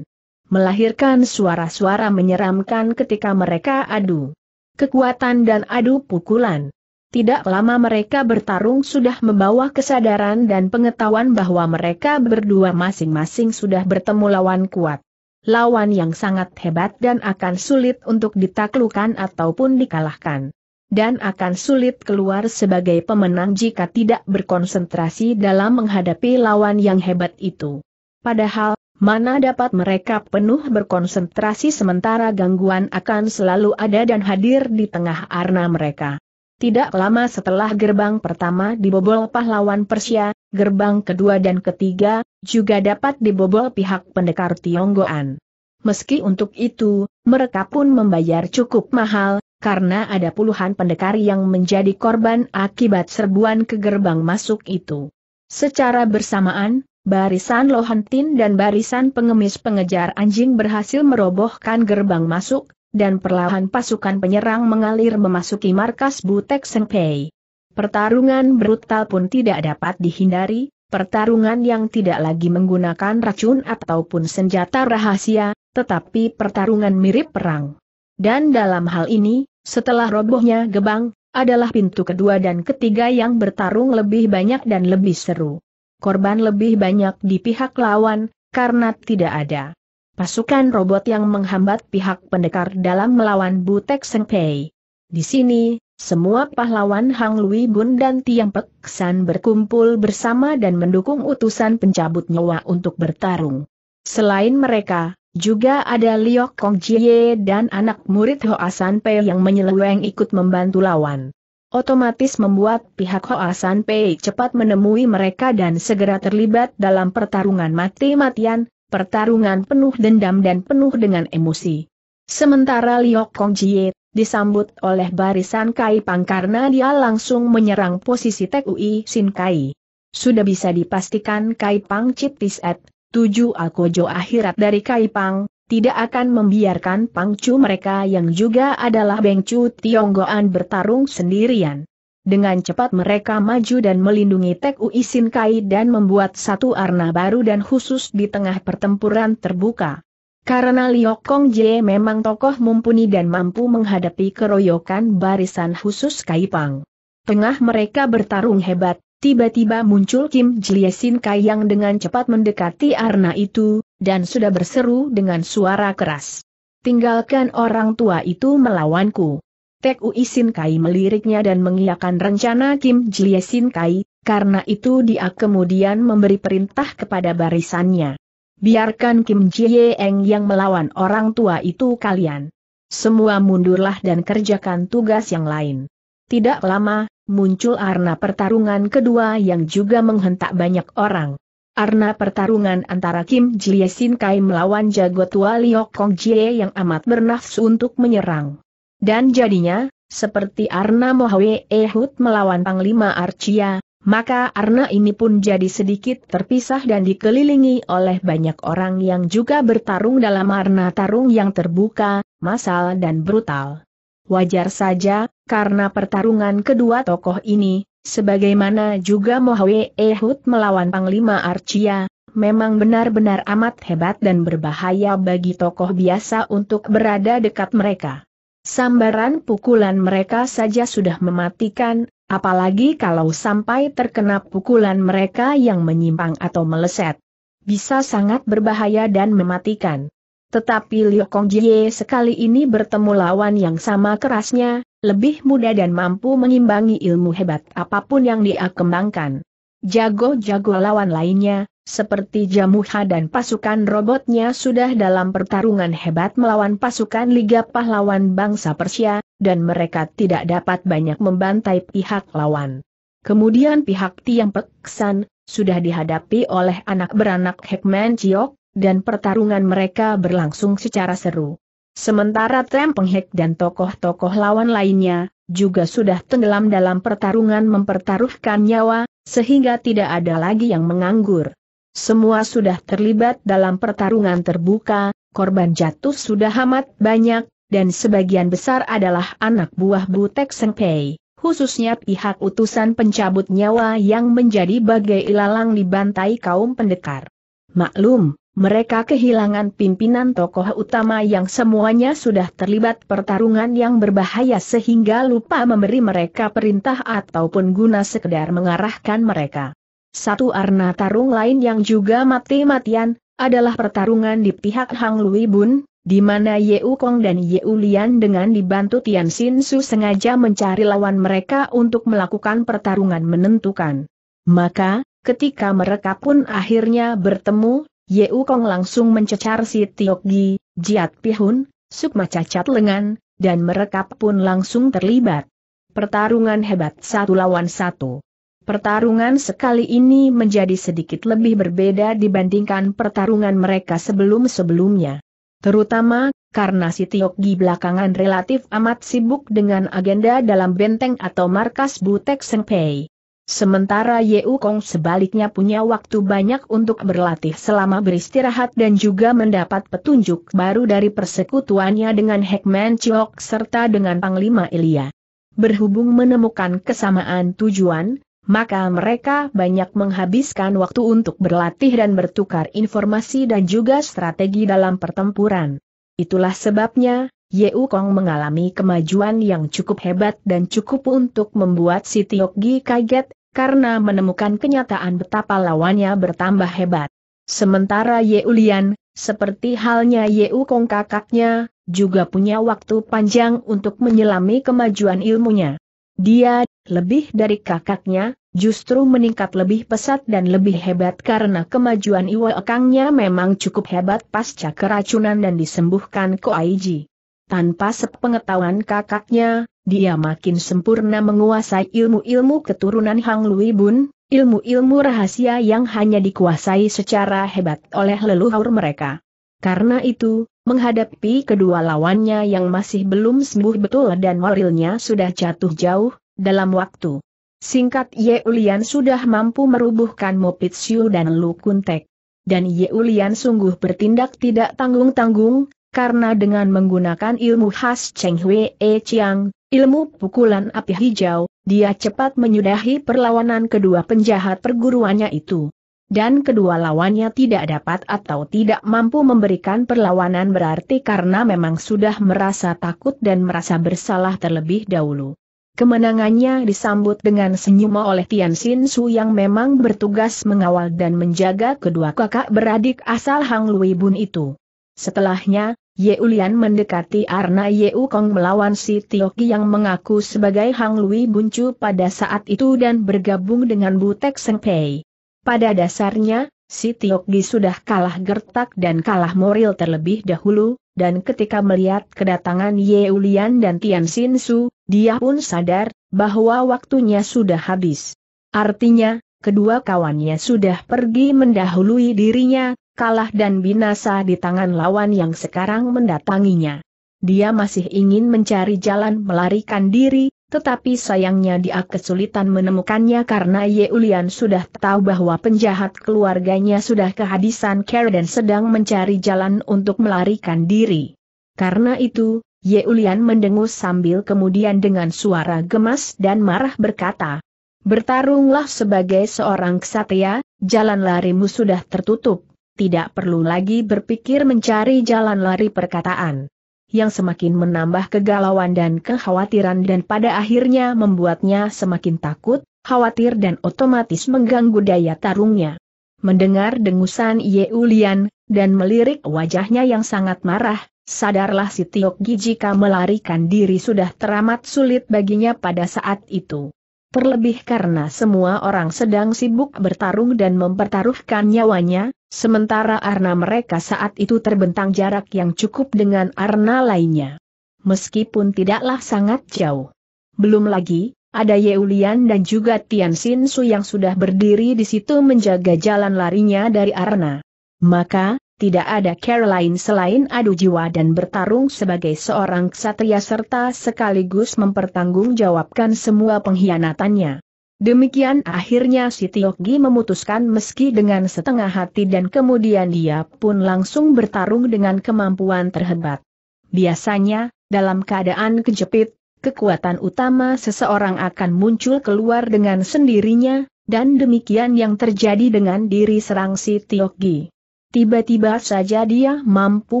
melahirkan suara-suara menyeramkan ketika mereka adu kekuatan dan adu pukulan. Tidak lama mereka bertarung sudah membawa kesadaran dan pengetahuan bahwa mereka berdua masing-masing sudah bertemu lawan kuat. Lawan yang sangat hebat dan akan sulit untuk ditaklukan ataupun dikalahkan. Dan akan sulit keluar sebagai pemenang jika tidak berkonsentrasi dalam menghadapi lawan yang hebat itu. Padahal, mana dapat mereka penuh berkonsentrasi sementara gangguan akan selalu ada dan hadir di tengah arna mereka. Tidak lama setelah gerbang pertama dibobol pahlawan Persia, gerbang kedua dan ketiga juga dapat dibobol pihak pendekar Tionggoan. Meski untuk itu, mereka pun membayar cukup mahal, karena ada puluhan pendekar yang menjadi korban akibat serbuan ke gerbang masuk itu. Secara bersamaan, barisan Lohentin dan barisan pengemis pengejar anjing berhasil merobohkan gerbang masuk, dan perlahan pasukan penyerang mengalir memasuki markas Butek Sengpei. Pertarungan brutal pun tidak dapat dihindari, pertarungan yang tidak lagi menggunakan racun ataupun senjata rahasia, tetapi pertarungan mirip perang. Dan dalam hal ini, setelah robohnya gebang, adalah pintu kedua dan ketiga yang bertarung lebih banyak dan lebih seru. Korban lebih banyak di pihak lawan, karena tidak ada Pasukan robot yang menghambat pihak pendekar dalam melawan Butek Pei. Di sini, semua pahlawan Hang Lui Bun dan Tiang Pek San berkumpul bersama dan mendukung utusan pencabut nyawa untuk bertarung. Selain mereka, juga ada Liok Kong Jie dan anak murid Hoa San Pei yang menyeleweng ikut membantu lawan. Otomatis membuat pihak Hoa San Pei cepat menemui mereka dan segera terlibat dalam pertarungan mati-matian, pertarungan penuh dendam dan penuh dengan emosi. Sementara Liok Kong Jie, disambut oleh barisan Kai Pang karena dia langsung menyerang posisi Tek Ui Sin Kai. Sudah bisa dipastikan Kai Pang Ciptiset, tujuh alkojo akhirat dari Kai Pang, tidak akan membiarkan Pangcu mereka yang juga adalah Bengcu Tionggoan bertarung sendirian. Dengan cepat mereka maju dan melindungi Tek Ui Sin Kai dan membuat satu arna baru dan khusus di tengah pertempuran terbuka. Karena Liok Kong Jie memang tokoh mumpuni dan mampu menghadapi keroyokan barisan khusus Kaipang. Tengah mereka bertarung hebat, tiba-tiba muncul Kim Jie Sin Kai yang dengan cepat mendekati arna itu, dan sudah berseru dengan suara keras. Tinggalkan orang tua itu melawanku. Tek Ui Kai meliriknya dan mengiyakan rencana Kim Jie Sin Kai, karena itu dia kemudian memberi perintah kepada barisannya. Biarkan Kim Jie Eng yang melawan orang tua itu kalian. Semua mundurlah dan kerjakan tugas yang lain. Tidak lama, muncul arna pertarungan kedua yang juga menghentak banyak orang. Arna pertarungan antara Kim Jie Sin Kai melawan jago tua Liok Kong Jie yang amat bernafsu untuk menyerang. Dan jadinya, seperti Arna Mohwe Ehud melawan Panglima Arcia, maka Arna ini pun jadi sedikit terpisah dan dikelilingi oleh banyak orang yang juga bertarung dalam Arna Tarung yang terbuka, masal dan brutal. Wajar saja, karena pertarungan kedua tokoh ini, sebagaimana juga Mohwe Ehud melawan Panglima Arcia, memang benar-benar amat hebat dan berbahaya bagi tokoh biasa untuk berada dekat mereka. Sambaran pukulan mereka saja sudah mematikan, apalagi kalau sampai terkena pukulan mereka yang menyimpang atau meleset. Bisa sangat berbahaya dan mematikan. Tetapi Liu Kongjie sekali ini bertemu lawan yang sama kerasnya, lebih muda dan mampu mengimbangi ilmu hebat apapun yang dia kembangkan. Jago-jago lawan lainnya, seperti Jamuha dan pasukan robotnya sudah dalam pertarungan hebat melawan pasukan Liga Pahlawan Bangsa Persia, dan mereka tidak dapat banyak membantai pihak lawan. Kemudian pihak Tiang Peksan, sudah dihadapi oleh anak beranak Hekman Chiok, dan pertarungan mereka berlangsung secara seru. Sementara Trem Penghek dan tokoh-tokoh lawan lainnya, juga sudah tenggelam dalam pertarungan mempertaruhkan nyawa, sehingga tidak ada lagi yang menganggur. Semua sudah terlibat dalam pertarungan terbuka, korban jatuh sudah amat banyak, dan sebagian besar adalah anak buah Butek Sengpei, khususnya pihak utusan pencabut nyawa yang menjadi bagai ilalang di dibantai kaum pendekar. Maklum, mereka kehilangan pimpinan tokoh utama yang semuanya sudah terlibat pertarungan yang berbahaya sehingga lupa memberi mereka perintah ataupun guna sekedar mengarahkan mereka. Satu arna tarung lain yang juga mati-matian, adalah pertarungan di pihak Hang Lui Bun, di mana Yeu Kong dan Yeu Lian dengan dibantu Tian Sin Su sengaja mencari lawan mereka untuk melakukan pertarungan menentukan. Maka, ketika mereka pun akhirnya bertemu, Yeu Kong langsung mencecar si Tiok Gi, Jiat Pihun, Sukma cacat lengan, dan mereka pun langsung terlibat. Pertarungan hebat satu lawan satu. Pertarungan sekali ini menjadi sedikit lebih berbeda dibandingkan pertarungan mereka sebelum-sebelumnya. Terutama, karena si Tiokgi belakangan relatif amat sibuk dengan agenda dalam benteng atau markas Butek Sengpei. Sementara Ye Kong sebaliknya punya waktu banyak untuk berlatih selama beristirahat dan juga mendapat petunjuk baru dari persekutuannya dengan Hekman Chok serta dengan Panglima Ilya. Berhubung menemukan kesamaan tujuan, maka mereka banyak menghabiskan waktu untuk berlatih dan bertukar informasi dan juga strategi dalam pertempuran. Itulah sebabnya, Ye Kong mengalami kemajuan yang cukup hebat dan cukup untuk membuat si Tiokgi kaget, karena menemukan kenyataan betapa lawannya bertambah hebat. Sementara Yeulian, Ulian, seperti halnya Ye Kong kakaknya, juga punya waktu panjang untuk menyelami kemajuan ilmunya. Dia, lebih dari kakaknya, justru meningkat lebih pesat dan lebih hebat karena kemajuan Iwa Ekangnya memang cukup hebat pasca keracunan dan disembuhkan Aiji. Tanpa sepengetahuan kakaknya, dia makin sempurna menguasai ilmu-ilmu keturunan Hang Lui Bun, ilmu-ilmu rahasia yang hanya dikuasai secara hebat oleh leluhur mereka. Karena itu, Menghadapi kedua lawannya yang masih belum sembuh betul dan warilnya sudah jatuh jauh, dalam waktu singkat Ye Ulian sudah mampu merubuhkan Siu dan Lu Kuntek. Dan Ye Ulian sungguh bertindak tidak tanggung-tanggung, karena dengan menggunakan ilmu khas Cheng Hui E Chiang, ilmu pukulan api hijau, dia cepat menyudahi perlawanan kedua penjahat perguruannya itu dan kedua lawannya tidak dapat atau tidak mampu memberikan perlawanan berarti karena memang sudah merasa takut dan merasa bersalah terlebih dahulu. Kemenangannya disambut dengan senyum oleh Tian Xin Su yang memang bertugas mengawal dan menjaga kedua kakak beradik asal Hang Lui Bun itu. Setelahnya, Ye Ulian mendekati Arna Ye Kong melawan si Tioki yang mengaku sebagai Hang Lui Buncu pada saat itu dan bergabung dengan Butek Seng Pei. Pada dasarnya, si Tiokgi sudah kalah gertak dan kalah moral terlebih dahulu, dan ketika melihat kedatangan Ye dan Tian Sin Su, dia pun sadar bahwa waktunya sudah habis. Artinya, kedua kawannya sudah pergi mendahului dirinya, kalah dan binasa di tangan lawan yang sekarang mendatanginya. Dia masih ingin mencari jalan melarikan diri, tetapi sayangnya dia kesulitan menemukannya karena Ye Ulian sudah tahu bahwa penjahat keluarganya sudah kehabisan care dan sedang mencari jalan untuk melarikan diri. Karena itu, Ye Ulian mendengus sambil kemudian dengan suara gemas dan marah berkata, Bertarunglah sebagai seorang ksatria, jalan larimu sudah tertutup, tidak perlu lagi berpikir mencari jalan lari perkataan yang semakin menambah kegalauan dan kekhawatiran dan pada akhirnya membuatnya semakin takut, khawatir dan otomatis mengganggu daya tarungnya. Mendengar dengusan Ulian, dan melirik wajahnya yang sangat marah, sadarlah si Tiok Gijika jika melarikan diri sudah teramat sulit baginya pada saat itu. Terlebih karena semua orang sedang sibuk bertarung dan mempertaruhkan nyawanya, sementara arna mereka saat itu terbentang jarak yang cukup dengan arna lainnya. Meskipun tidaklah sangat jauh. Belum lagi, ada Yeulian dan juga Tian Sin Su yang sudah berdiri di situ menjaga jalan larinya dari arna. Maka, tidak ada Caroline selain adu jiwa dan bertarung sebagai seorang ksatria serta sekaligus mempertanggungjawabkan semua pengkhianatannya. Demikian akhirnya si Tiokgi memutuskan meski dengan setengah hati dan kemudian dia pun langsung bertarung dengan kemampuan terhebat. Biasanya, dalam keadaan kejepit, kekuatan utama seseorang akan muncul keluar dengan sendirinya, dan demikian yang terjadi dengan diri serang si Tiokgi. Tiba-tiba saja dia mampu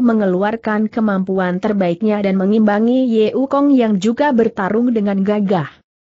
mengeluarkan kemampuan terbaiknya dan mengimbangi Yeu Kong yang juga bertarung dengan gagah.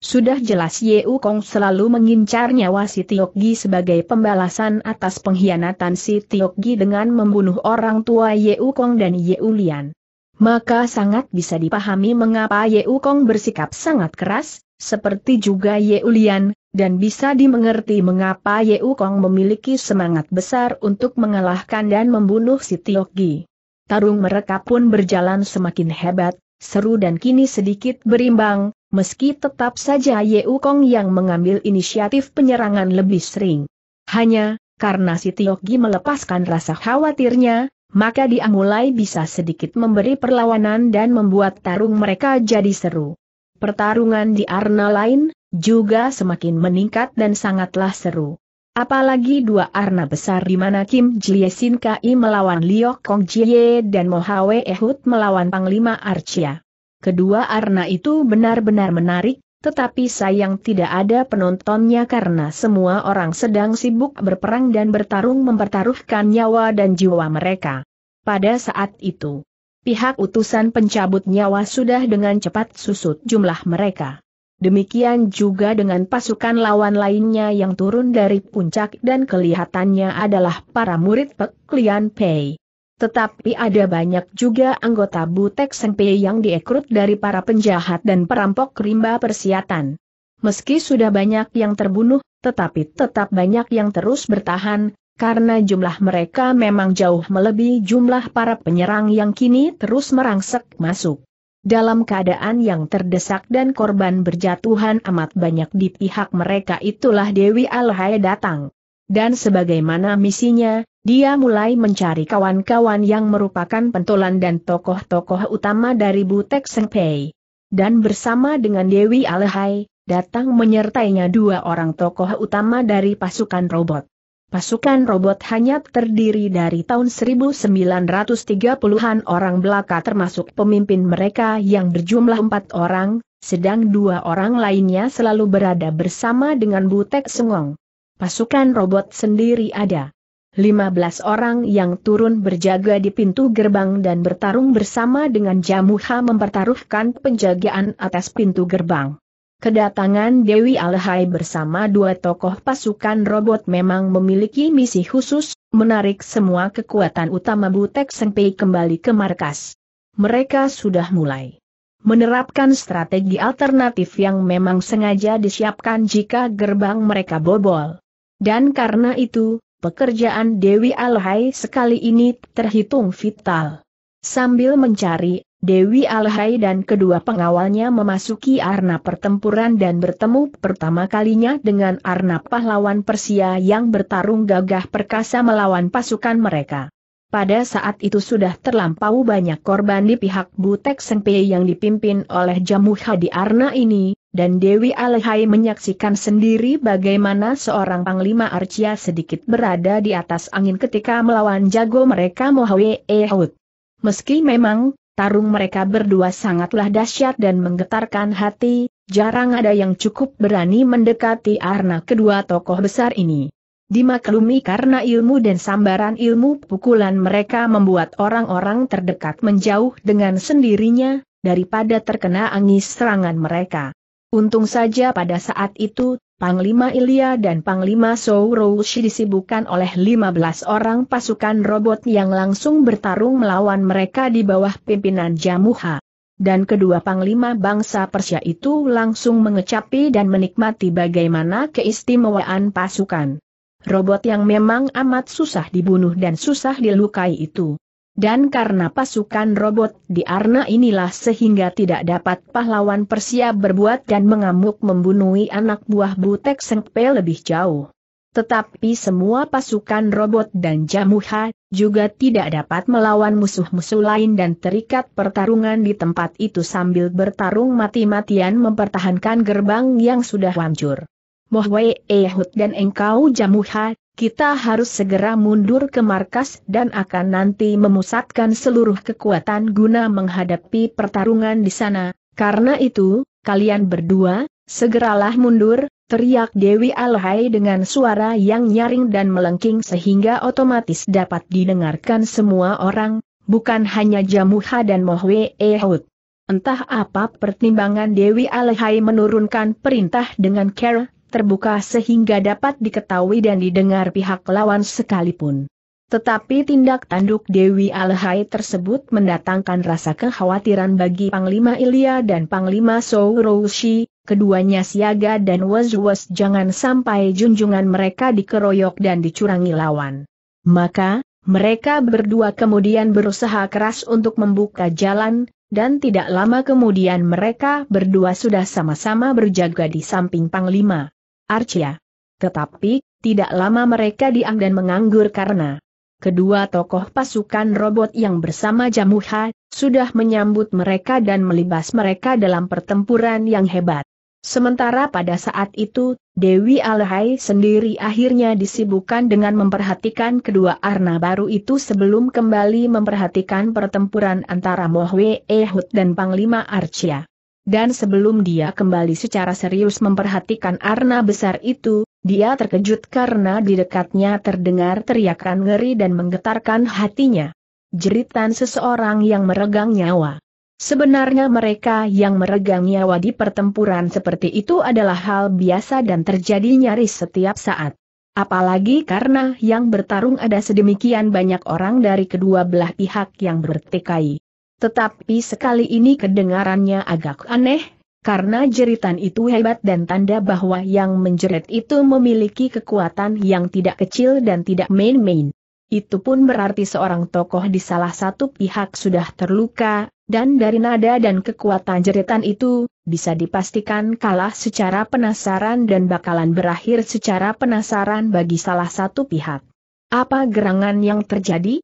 Sudah jelas Yeu Kong selalu mengincar nyawa si Gi sebagai pembalasan atas pengkhianatan si Gi dengan membunuh orang tua Yeu Kong dan Ye Lian. Maka sangat bisa dipahami mengapa Yeu Kong bersikap sangat keras, seperti juga Ye Ulian, dan bisa dimengerti mengapa Ye Kong memiliki semangat besar untuk mengalahkan dan membunuh si Gi. Tarung mereka pun berjalan semakin hebat, seru dan kini sedikit berimbang, meski tetap saja Ye Kong yang mengambil inisiatif penyerangan lebih sering. Hanya, karena si Gi melepaskan rasa khawatirnya, maka dia mulai bisa sedikit memberi perlawanan dan membuat tarung mereka jadi seru pertarungan di arena lain, juga semakin meningkat dan sangatlah seru. Apalagi dua arna besar di mana Kim Jie Sin Kai melawan Liok Kong Jie dan Mohawe Ehud melawan Panglima Archia. Kedua arna itu benar-benar menarik, tetapi sayang tidak ada penontonnya karena semua orang sedang sibuk berperang dan bertarung mempertaruhkan nyawa dan jiwa mereka. Pada saat itu, Pihak utusan pencabut nyawa sudah dengan cepat susut jumlah mereka. Demikian juga dengan pasukan lawan lainnya yang turun dari puncak dan kelihatannya adalah para murid Pek Lian Pei. Tetapi ada banyak juga anggota Butek Sengpei yang diekrut dari para penjahat dan perampok rimba persiatan. Meski sudah banyak yang terbunuh, tetapi tetap banyak yang terus bertahan, karena jumlah mereka memang jauh melebihi jumlah para penyerang yang kini terus merangsek masuk. Dalam keadaan yang terdesak dan korban berjatuhan amat banyak di pihak mereka itulah Dewi Alhai datang. Dan sebagaimana misinya, dia mulai mencari kawan-kawan yang merupakan pentolan dan tokoh-tokoh utama dari Butek Sengpei. Dan bersama dengan Dewi Alhai, datang menyertainya dua orang tokoh utama dari pasukan robot. Pasukan robot hanya terdiri dari tahun 1930-an orang belaka termasuk pemimpin mereka yang berjumlah empat orang, sedang dua orang lainnya selalu berada bersama dengan Butek Sengong. Pasukan robot sendiri ada 15 orang yang turun berjaga di pintu gerbang dan bertarung bersama dengan Jamuha mempertaruhkan penjagaan atas pintu gerbang. Kedatangan Dewi Alhai bersama dua tokoh pasukan robot memang memiliki misi khusus, menarik semua kekuatan utama Butek Sengpei kembali ke markas. Mereka sudah mulai menerapkan strategi alternatif yang memang sengaja disiapkan jika gerbang mereka bobol. Dan karena itu, pekerjaan Dewi Alhai sekali ini terhitung vital. Sambil mencari Dewi Alhai dan kedua pengawalnya memasuki arna pertempuran dan bertemu pertama kalinya dengan arna pahlawan Persia yang bertarung gagah perkasa melawan pasukan mereka. Pada saat itu sudah terlampau banyak korban di pihak Butek Sengpe yang dipimpin oleh Jamuha di Arna ini, dan Dewi Alhai menyaksikan sendiri bagaimana seorang Panglima Arcia sedikit berada di atas angin ketika melawan jago mereka Mohawe Ehud. Meski memang, Tarung mereka berdua sangatlah dahsyat dan menggetarkan hati, jarang ada yang cukup berani mendekati arna kedua tokoh besar ini. Dimaklumi karena ilmu dan sambaran ilmu pukulan mereka membuat orang-orang terdekat menjauh dengan sendirinya, daripada terkena angin serangan mereka. Untung saja pada saat itu, Panglima Ilya dan Panglima Sourouchi disibukkan oleh 15 orang pasukan robot yang langsung bertarung melawan mereka di bawah pimpinan Jamuha. Dan kedua panglima bangsa Persia itu langsung mengecapi dan menikmati bagaimana keistimewaan pasukan. Robot yang memang amat susah dibunuh dan susah dilukai itu. Dan karena pasukan robot di Arna inilah sehingga tidak dapat pahlawan Persia berbuat dan mengamuk membunuhi anak buah Butek Sengpe lebih jauh. Tetapi semua pasukan robot dan Jamuha juga tidak dapat melawan musuh-musuh lain dan terikat pertarungan di tempat itu sambil bertarung mati-matian mempertahankan gerbang yang sudah hancur. Mohwe Ehud dan engkau Jamuha kita harus segera mundur ke markas dan akan nanti memusatkan seluruh kekuatan guna menghadapi pertarungan di sana. Karena itu, kalian berdua, segeralah mundur, teriak Dewi Alhai dengan suara yang nyaring dan melengking sehingga otomatis dapat didengarkan semua orang, bukan hanya Jamuha dan Mohwe Ehud. Entah apa pertimbangan Dewi Alhai menurunkan perintah dengan care terbuka sehingga dapat diketahui dan didengar pihak lawan sekalipun. Tetapi tindak tanduk Dewi Alhai tersebut mendatangkan rasa kekhawatiran bagi Panglima Ilya dan Panglima Souroushi, keduanya siaga dan was-was jangan sampai junjungan mereka dikeroyok dan dicurangi lawan. Maka, mereka berdua kemudian berusaha keras untuk membuka jalan, dan tidak lama kemudian mereka berdua sudah sama-sama berjaga di samping Panglima. Arcia. Tetapi, tidak lama mereka diam dan menganggur karena kedua tokoh pasukan robot yang bersama Jamuha, sudah menyambut mereka dan melibas mereka dalam pertempuran yang hebat. Sementara pada saat itu, Dewi Alhai sendiri akhirnya disibukkan dengan memperhatikan kedua arna baru itu sebelum kembali memperhatikan pertempuran antara Mohwe Ehud dan Panglima Archia. Dan sebelum dia kembali secara serius memperhatikan arna besar itu, dia terkejut karena di dekatnya terdengar teriakan ngeri dan menggetarkan hatinya. Jeritan seseorang yang meregang nyawa. Sebenarnya mereka yang meregang nyawa di pertempuran seperti itu adalah hal biasa dan terjadi nyaris setiap saat. Apalagi karena yang bertarung ada sedemikian banyak orang dari kedua belah pihak yang bertikai. Tetapi sekali ini kedengarannya agak aneh, karena jeritan itu hebat dan tanda bahwa yang menjerit itu memiliki kekuatan yang tidak kecil dan tidak main-main. Itu pun berarti seorang tokoh di salah satu pihak sudah terluka, dan dari nada dan kekuatan jeritan itu, bisa dipastikan kalah secara penasaran dan bakalan berakhir secara penasaran bagi salah satu pihak. Apa gerangan yang terjadi?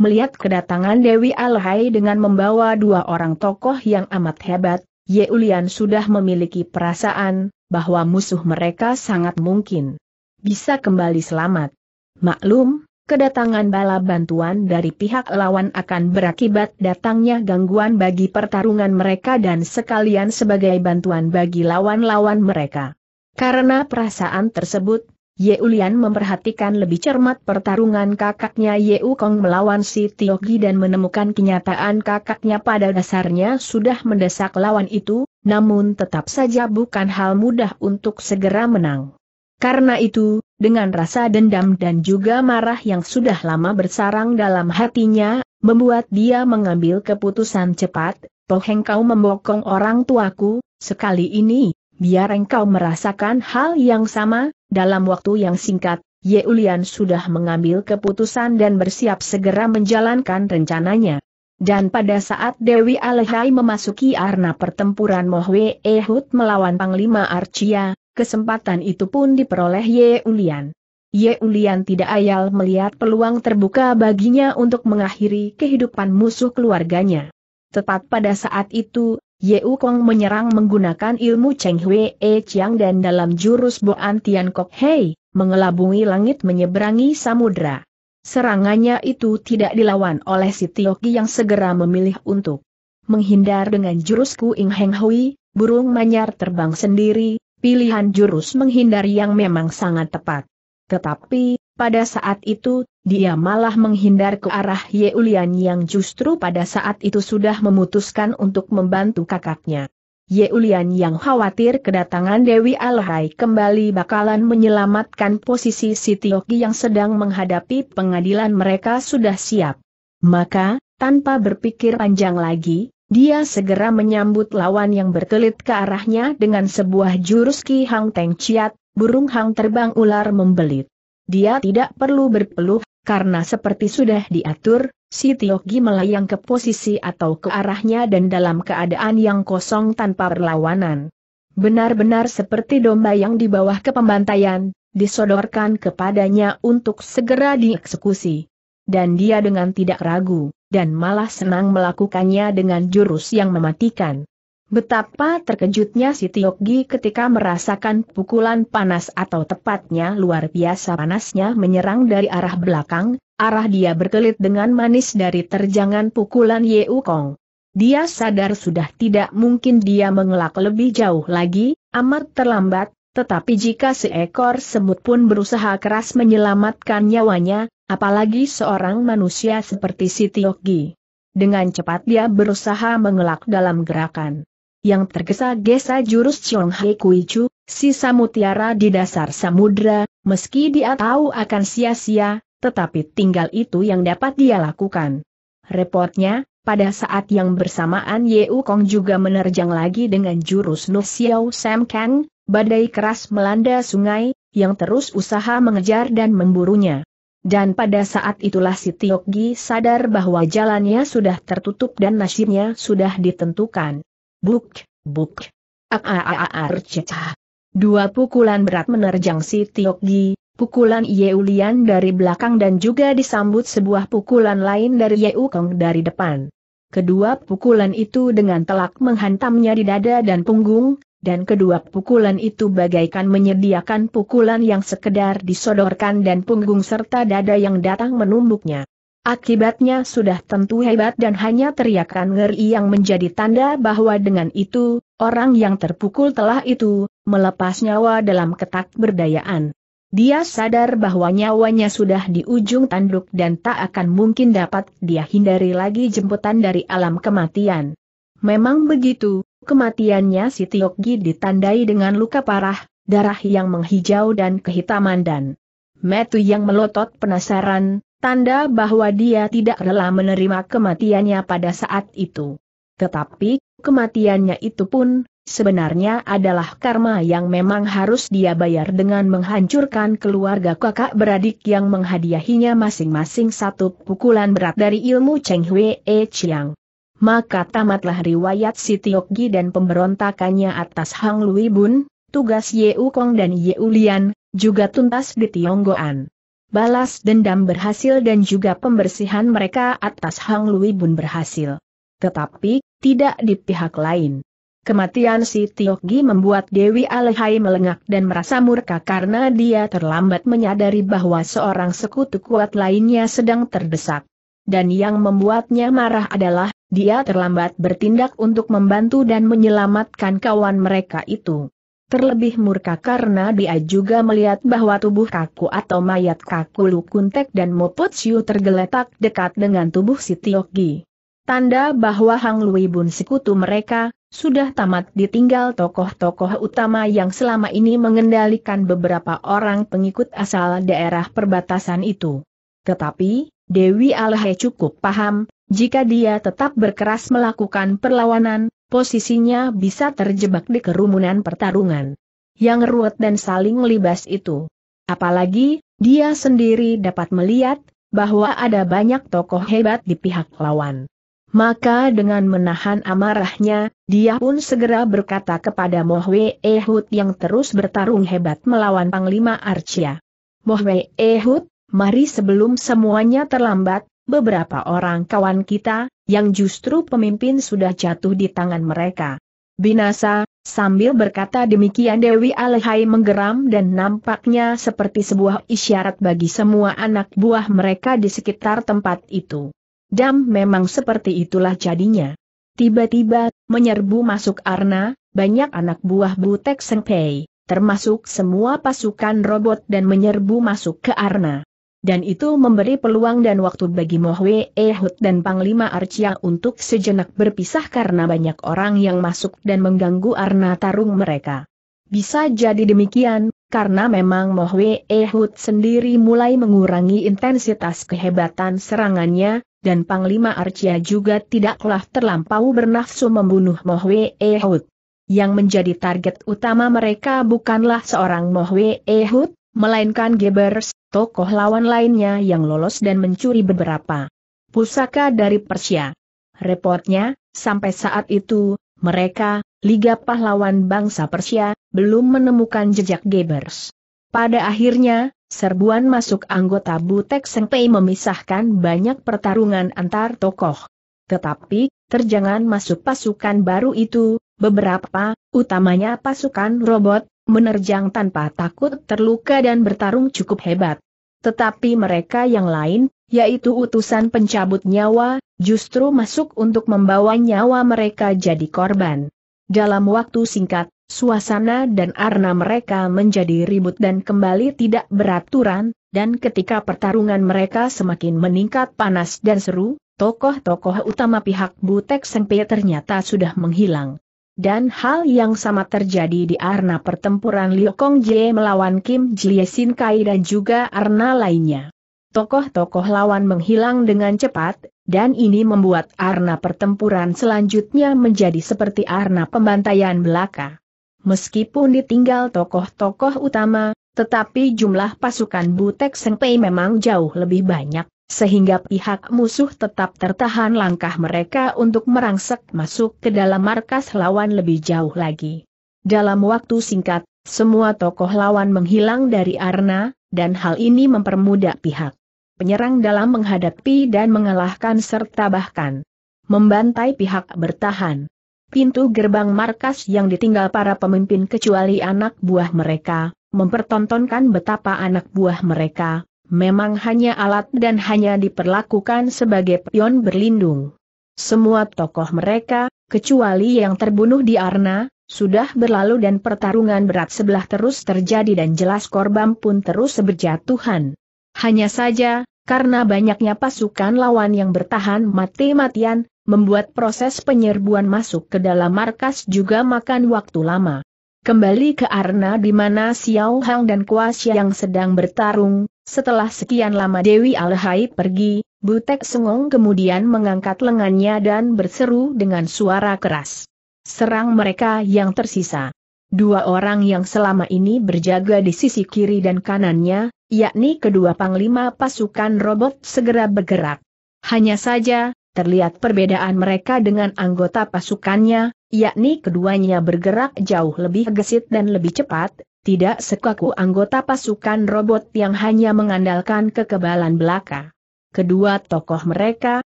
Melihat kedatangan Dewi Alhai dengan membawa dua orang tokoh yang amat hebat, Yeulian sudah memiliki perasaan bahwa musuh mereka sangat mungkin bisa kembali selamat. Maklum, kedatangan bala bantuan dari pihak lawan akan berakibat datangnya gangguan bagi pertarungan mereka dan sekalian sebagai bantuan bagi lawan-lawan mereka. Karena perasaan tersebut, Ye Ulian memperhatikan lebih cermat pertarungan kakaknya Ye Kong melawan si Tiogi dan menemukan kenyataan kakaknya pada dasarnya sudah mendesak lawan itu, namun tetap saja bukan hal mudah untuk segera menang. Karena itu, dengan rasa dendam dan juga marah yang sudah lama bersarang dalam hatinya, membuat dia mengambil keputusan cepat, Poheng kau membokong orang tuaku, sekali ini, Biar engkau merasakan hal yang sama, dalam waktu yang singkat, Ulian sudah mengambil keputusan dan bersiap segera menjalankan rencananya. Dan pada saat Dewi Alehai memasuki arena pertempuran Mohwe Ehud melawan Panglima Arcia, kesempatan itu pun diperoleh Ulian. Yeulian. Ulian tidak ayal melihat peluang terbuka baginya untuk mengakhiri kehidupan musuh keluarganya. Tepat pada saat itu, Ye Kong menyerang menggunakan ilmu Cheng E Chiang dan dalam jurus Boan Tian Kok Hei, mengelabungi langit menyeberangi samudra. Serangannya itu tidak dilawan oleh si Tioki yang segera memilih untuk menghindar dengan jurus Ku Ing Heng Hui, burung manyar terbang sendiri, pilihan jurus menghindar yang memang sangat tepat. Tetapi, pada saat itu dia malah menghindar ke arah Ye Ulian yang justru pada saat itu sudah memutuskan untuk membantu kakaknya. Ye Ulian yang khawatir kedatangan Dewi Alhai kembali bakalan menyelamatkan posisi Siti Oki yang sedang menghadapi pengadilan mereka sudah siap. Maka, tanpa berpikir panjang lagi, dia segera menyambut lawan yang berkelit ke arahnya dengan sebuah jurus Ki Hang Teng Ciat, burung hang terbang ular membelit. Dia tidak perlu berpeluh karena seperti sudah diatur, si Tiogi melayang ke posisi atau ke arahnya dan dalam keadaan yang kosong tanpa perlawanan. Benar-benar seperti domba yang di bawah kepembantaian, disodorkan kepadanya untuk segera dieksekusi. Dan dia dengan tidak ragu, dan malah senang melakukannya dengan jurus yang mematikan. Betapa terkejutnya si Tiokgi ketika merasakan pukulan panas atau tepatnya luar biasa panasnya menyerang dari arah belakang, arah dia berkelit dengan manis dari terjangan pukulan Ye Kong. Dia sadar sudah tidak mungkin dia mengelak lebih jauh lagi, amat terlambat, tetapi jika seekor semut pun berusaha keras menyelamatkan nyawanya, apalagi seorang manusia seperti si Tiokgi. Dengan cepat dia berusaha mengelak dalam gerakan yang tergesa-gesa jurus Chong Hai Kui Chu, sisa mutiara di dasar samudra, meski dia tahu akan sia-sia, tetapi tinggal itu yang dapat dia lakukan. Repotnya, pada saat yang bersamaan U Kong juga menerjang lagi dengan jurus Nu Xiao Sam Kang, badai keras melanda sungai, yang terus usaha mengejar dan memburunya. Dan pada saat itulah si Tiok Gi sadar bahwa jalannya sudah tertutup dan nasibnya sudah ditentukan. Buk, buk. Aaarcecah. Dua pukulan berat menerjang si Tiok Gi, pukulan Yeulian dari belakang dan juga disambut sebuah pukulan lain dari Yeu Kong dari depan. Kedua pukulan itu dengan telak menghantamnya di dada dan punggung, dan kedua pukulan itu bagaikan menyediakan pukulan yang sekedar disodorkan dan punggung serta dada yang datang menumbuknya. Akibatnya sudah tentu hebat dan hanya teriakan ngeri yang menjadi tanda bahwa dengan itu, orang yang terpukul telah itu, melepas nyawa dalam ketak berdayaan. Dia sadar bahwa nyawanya sudah di ujung tanduk dan tak akan mungkin dapat dia hindari lagi jemputan dari alam kematian. Memang begitu, kematiannya si Tiokgi ditandai dengan luka parah, darah yang menghijau dan kehitaman dan metu yang melotot penasaran, tanda bahwa dia tidak rela menerima kematiannya pada saat itu. Tetapi, kematiannya itu pun, sebenarnya adalah karma yang memang harus dia bayar dengan menghancurkan keluarga kakak beradik yang menghadiahinya masing-masing satu pukulan berat dari ilmu Cheng Hui E Chiang. Maka tamatlah riwayat si Tiokgi dan pemberontakannya atas Hang Lui Bun, tugas Yeu Kong dan Ye Ulian juga tuntas di Tionggoan balas dendam berhasil dan juga pembersihan mereka atas Hang Lui Bun berhasil. Tetapi, tidak di pihak lain. Kematian si Tiokgi membuat Dewi Alehai melengak dan merasa murka karena dia terlambat menyadari bahwa seorang sekutu kuat lainnya sedang terdesak. Dan yang membuatnya marah adalah, dia terlambat bertindak untuk membantu dan menyelamatkan kawan mereka itu. Terlebih murka karena dia juga melihat bahwa tubuh kaku atau mayat kaku Lukuntek dan Moput Siu tergeletak dekat dengan tubuh si Tiokgi. Tanda bahwa Hang Lui Bun sekutu mereka, sudah tamat ditinggal tokoh-tokoh utama yang selama ini mengendalikan beberapa orang pengikut asal daerah perbatasan itu. Tetapi, Dewi Alhe cukup paham, jika dia tetap berkeras melakukan perlawanan, posisinya bisa terjebak di kerumunan pertarungan. Yang ruwet dan saling libas itu. Apalagi, dia sendiri dapat melihat, bahwa ada banyak tokoh hebat di pihak lawan. Maka dengan menahan amarahnya, dia pun segera berkata kepada Mohwe Ehud yang terus bertarung hebat melawan Panglima Arcia. Mohwe Ehud, mari sebelum semuanya terlambat, beberapa orang kawan kita, yang justru pemimpin sudah jatuh di tangan mereka. Binasa, sambil berkata demikian Dewi Alehai menggeram dan nampaknya seperti sebuah isyarat bagi semua anak buah mereka di sekitar tempat itu. Dam memang seperti itulah jadinya. Tiba-tiba, menyerbu masuk Arna, banyak anak buah Butek Sengpei, termasuk semua pasukan robot dan menyerbu masuk ke Arna. Dan itu memberi peluang dan waktu bagi Mohwe Ehud dan Panglima Arcia untuk sejenak berpisah karena banyak orang yang masuk dan mengganggu arna tarung mereka. Bisa jadi demikian, karena memang Mohwe Ehud sendiri mulai mengurangi intensitas kehebatan serangannya, dan Panglima Arcia juga tidaklah terlampau bernafsu membunuh Mohwe Ehud. Yang menjadi target utama mereka bukanlah seorang Mohwe Ehud, melainkan Gebers, tokoh lawan lainnya yang lolos dan mencuri beberapa pusaka dari Persia. Repotnya, sampai saat itu, mereka, Liga Pahlawan Bangsa Persia, belum menemukan jejak Gebers. Pada akhirnya, serbuan masuk anggota Butek Sengpei memisahkan banyak pertarungan antar tokoh. Tetapi, terjangan masuk pasukan baru itu, beberapa, utamanya pasukan robot, menerjang tanpa takut terluka dan bertarung cukup hebat. Tetapi mereka yang lain, yaitu utusan pencabut nyawa, justru masuk untuk membawa nyawa mereka jadi korban. Dalam waktu singkat, suasana dan arna mereka menjadi ribut dan kembali tidak beraturan, dan ketika pertarungan mereka semakin meningkat panas dan seru, tokoh-tokoh utama pihak Butek Sempe ternyata sudah menghilang. Dan hal yang sama terjadi di arena pertempuran Liu Kong Jie melawan Kim Jie Sin Kai dan juga arena lainnya. Tokoh-tokoh lawan menghilang dengan cepat, dan ini membuat arena pertempuran selanjutnya menjadi seperti arena pembantaian belaka. Meskipun ditinggal tokoh-tokoh utama, tetapi jumlah pasukan Butek Sengpei memang jauh lebih banyak sehingga pihak musuh tetap tertahan langkah mereka untuk merangsek masuk ke dalam markas lawan lebih jauh lagi. Dalam waktu singkat, semua tokoh lawan menghilang dari arena, dan hal ini mempermudah pihak penyerang dalam menghadapi dan mengalahkan serta bahkan membantai pihak bertahan. Pintu gerbang markas yang ditinggal para pemimpin kecuali anak buah mereka, mempertontonkan betapa anak buah mereka, memang hanya alat dan hanya diperlakukan sebagai pion berlindung. Semua tokoh mereka, kecuali yang terbunuh di Arna, sudah berlalu dan pertarungan berat sebelah terus terjadi dan jelas korban pun terus berjatuhan. Hanya saja, karena banyaknya pasukan lawan yang bertahan mati-matian, membuat proses penyerbuan masuk ke dalam markas juga makan waktu lama kembali ke arena di mana Xiao Hang dan Kuasya yang sedang bertarung, setelah sekian lama Dewi Alhai pergi, Butek Sengong kemudian mengangkat lengannya dan berseru dengan suara keras. Serang mereka yang tersisa. Dua orang yang selama ini berjaga di sisi kiri dan kanannya, yakni kedua panglima pasukan robot segera bergerak. Hanya saja, terlihat perbedaan mereka dengan anggota pasukannya, yakni keduanya bergerak jauh lebih gesit dan lebih cepat, tidak sekaku anggota pasukan robot yang hanya mengandalkan kekebalan belaka. Kedua tokoh mereka,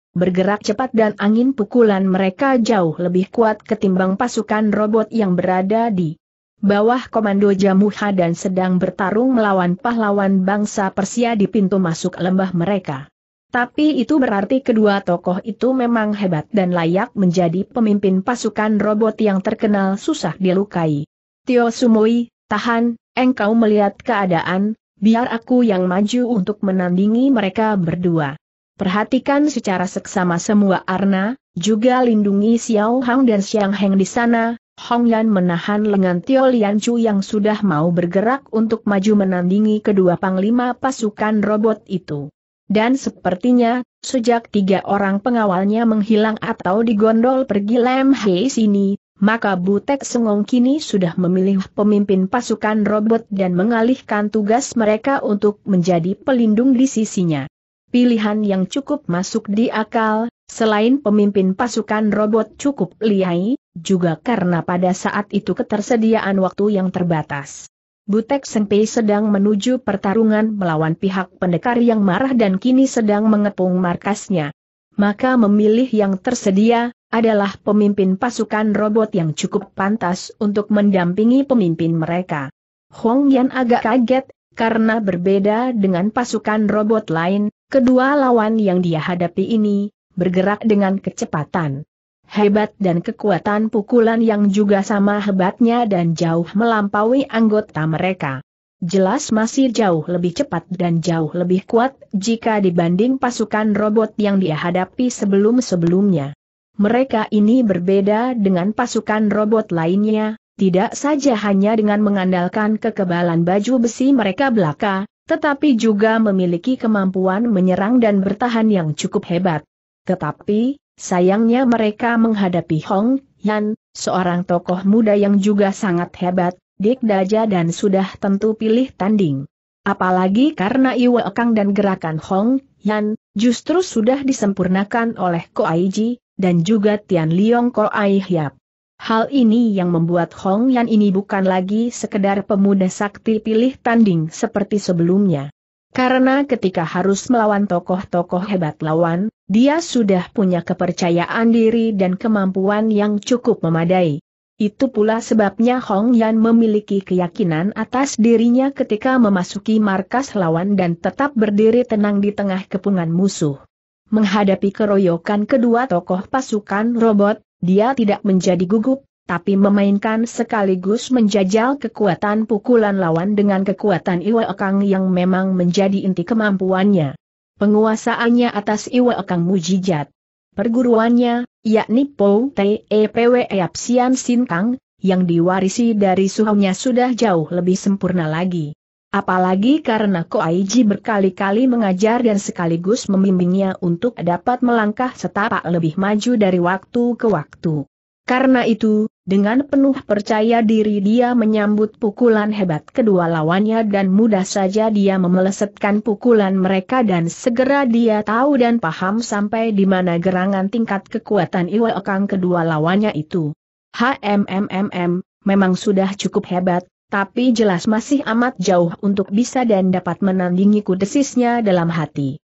bergerak cepat dan angin pukulan mereka jauh lebih kuat ketimbang pasukan robot yang berada di bawah komando Jamuha dan sedang bertarung melawan pahlawan bangsa Persia di pintu masuk lembah mereka. Tapi itu berarti kedua tokoh itu memang hebat dan layak menjadi pemimpin pasukan robot yang terkenal susah dilukai. Tio Sumoi, tahan, engkau melihat keadaan, biar aku yang maju untuk menandingi mereka berdua. Perhatikan secara seksama semua arna, juga lindungi Xiao Hang dan Xiang Heng di sana, Hong Yan menahan lengan Tio Lian Chu yang sudah mau bergerak untuk maju menandingi kedua panglima pasukan robot itu. Dan sepertinya, sejak tiga orang pengawalnya menghilang atau digondol pergi Lem Hei sini, maka Butek Sengong kini sudah memilih pemimpin pasukan robot dan mengalihkan tugas mereka untuk menjadi pelindung di sisinya. Pilihan yang cukup masuk di akal, selain pemimpin pasukan robot cukup lihai, juga karena pada saat itu ketersediaan waktu yang terbatas. Butek Senpei sedang menuju pertarungan melawan pihak pendekar yang marah dan kini sedang mengepung markasnya. Maka memilih yang tersedia, adalah pemimpin pasukan robot yang cukup pantas untuk mendampingi pemimpin mereka. Hong Yan agak kaget, karena berbeda dengan pasukan robot lain, kedua lawan yang dia hadapi ini, bergerak dengan kecepatan hebat dan kekuatan pukulan yang juga sama hebatnya dan jauh melampaui anggota mereka. Jelas masih jauh lebih cepat dan jauh lebih kuat jika dibanding pasukan robot yang dihadapi sebelum-sebelumnya. Mereka ini berbeda dengan pasukan robot lainnya, tidak saja hanya dengan mengandalkan kekebalan baju besi mereka belaka, tetapi juga memiliki kemampuan menyerang dan bertahan yang cukup hebat. Tetapi, Sayangnya mereka menghadapi Hong Yan, seorang tokoh muda yang juga sangat hebat, Dik Daja dan sudah tentu pilih tanding. Apalagi karena Iwa Kang dan gerakan Hong Yan, justru sudah disempurnakan oleh Ko Ji, dan juga Tian Liong Ai Hiap. Hal ini yang membuat Hong Yan ini bukan lagi sekedar pemuda sakti pilih tanding seperti sebelumnya. Karena ketika harus melawan tokoh-tokoh hebat lawan, dia sudah punya kepercayaan diri dan kemampuan yang cukup memadai. Itu pula sebabnya Hong Yan memiliki keyakinan atas dirinya ketika memasuki markas lawan dan tetap berdiri tenang di tengah kepungan musuh. Menghadapi keroyokan kedua tokoh pasukan robot, dia tidak menjadi gugup, tapi memainkan sekaligus menjajal kekuatan pukulan lawan dengan kekuatan Iwa Kang yang memang menjadi inti kemampuannya penguasaannya atas Iwa Kang Mujijat. Perguruannya, yakni Pou Tepwe e Apsian Sinkang, yang diwarisi dari suhunya sudah jauh lebih sempurna lagi. Apalagi karena Ko Koaiji berkali-kali mengajar dan sekaligus membimbingnya untuk dapat melangkah setapak lebih maju dari waktu ke waktu. Karena itu, dengan penuh percaya diri dia menyambut pukulan hebat kedua lawannya dan mudah saja dia memelesetkan pukulan mereka dan segera dia tahu dan paham sampai di mana gerangan tingkat kekuatan Iwa Okang kedua lawannya itu. HMMMM, memang sudah cukup hebat, tapi jelas masih amat jauh untuk bisa dan dapat menandingi kudesisnya dalam hati.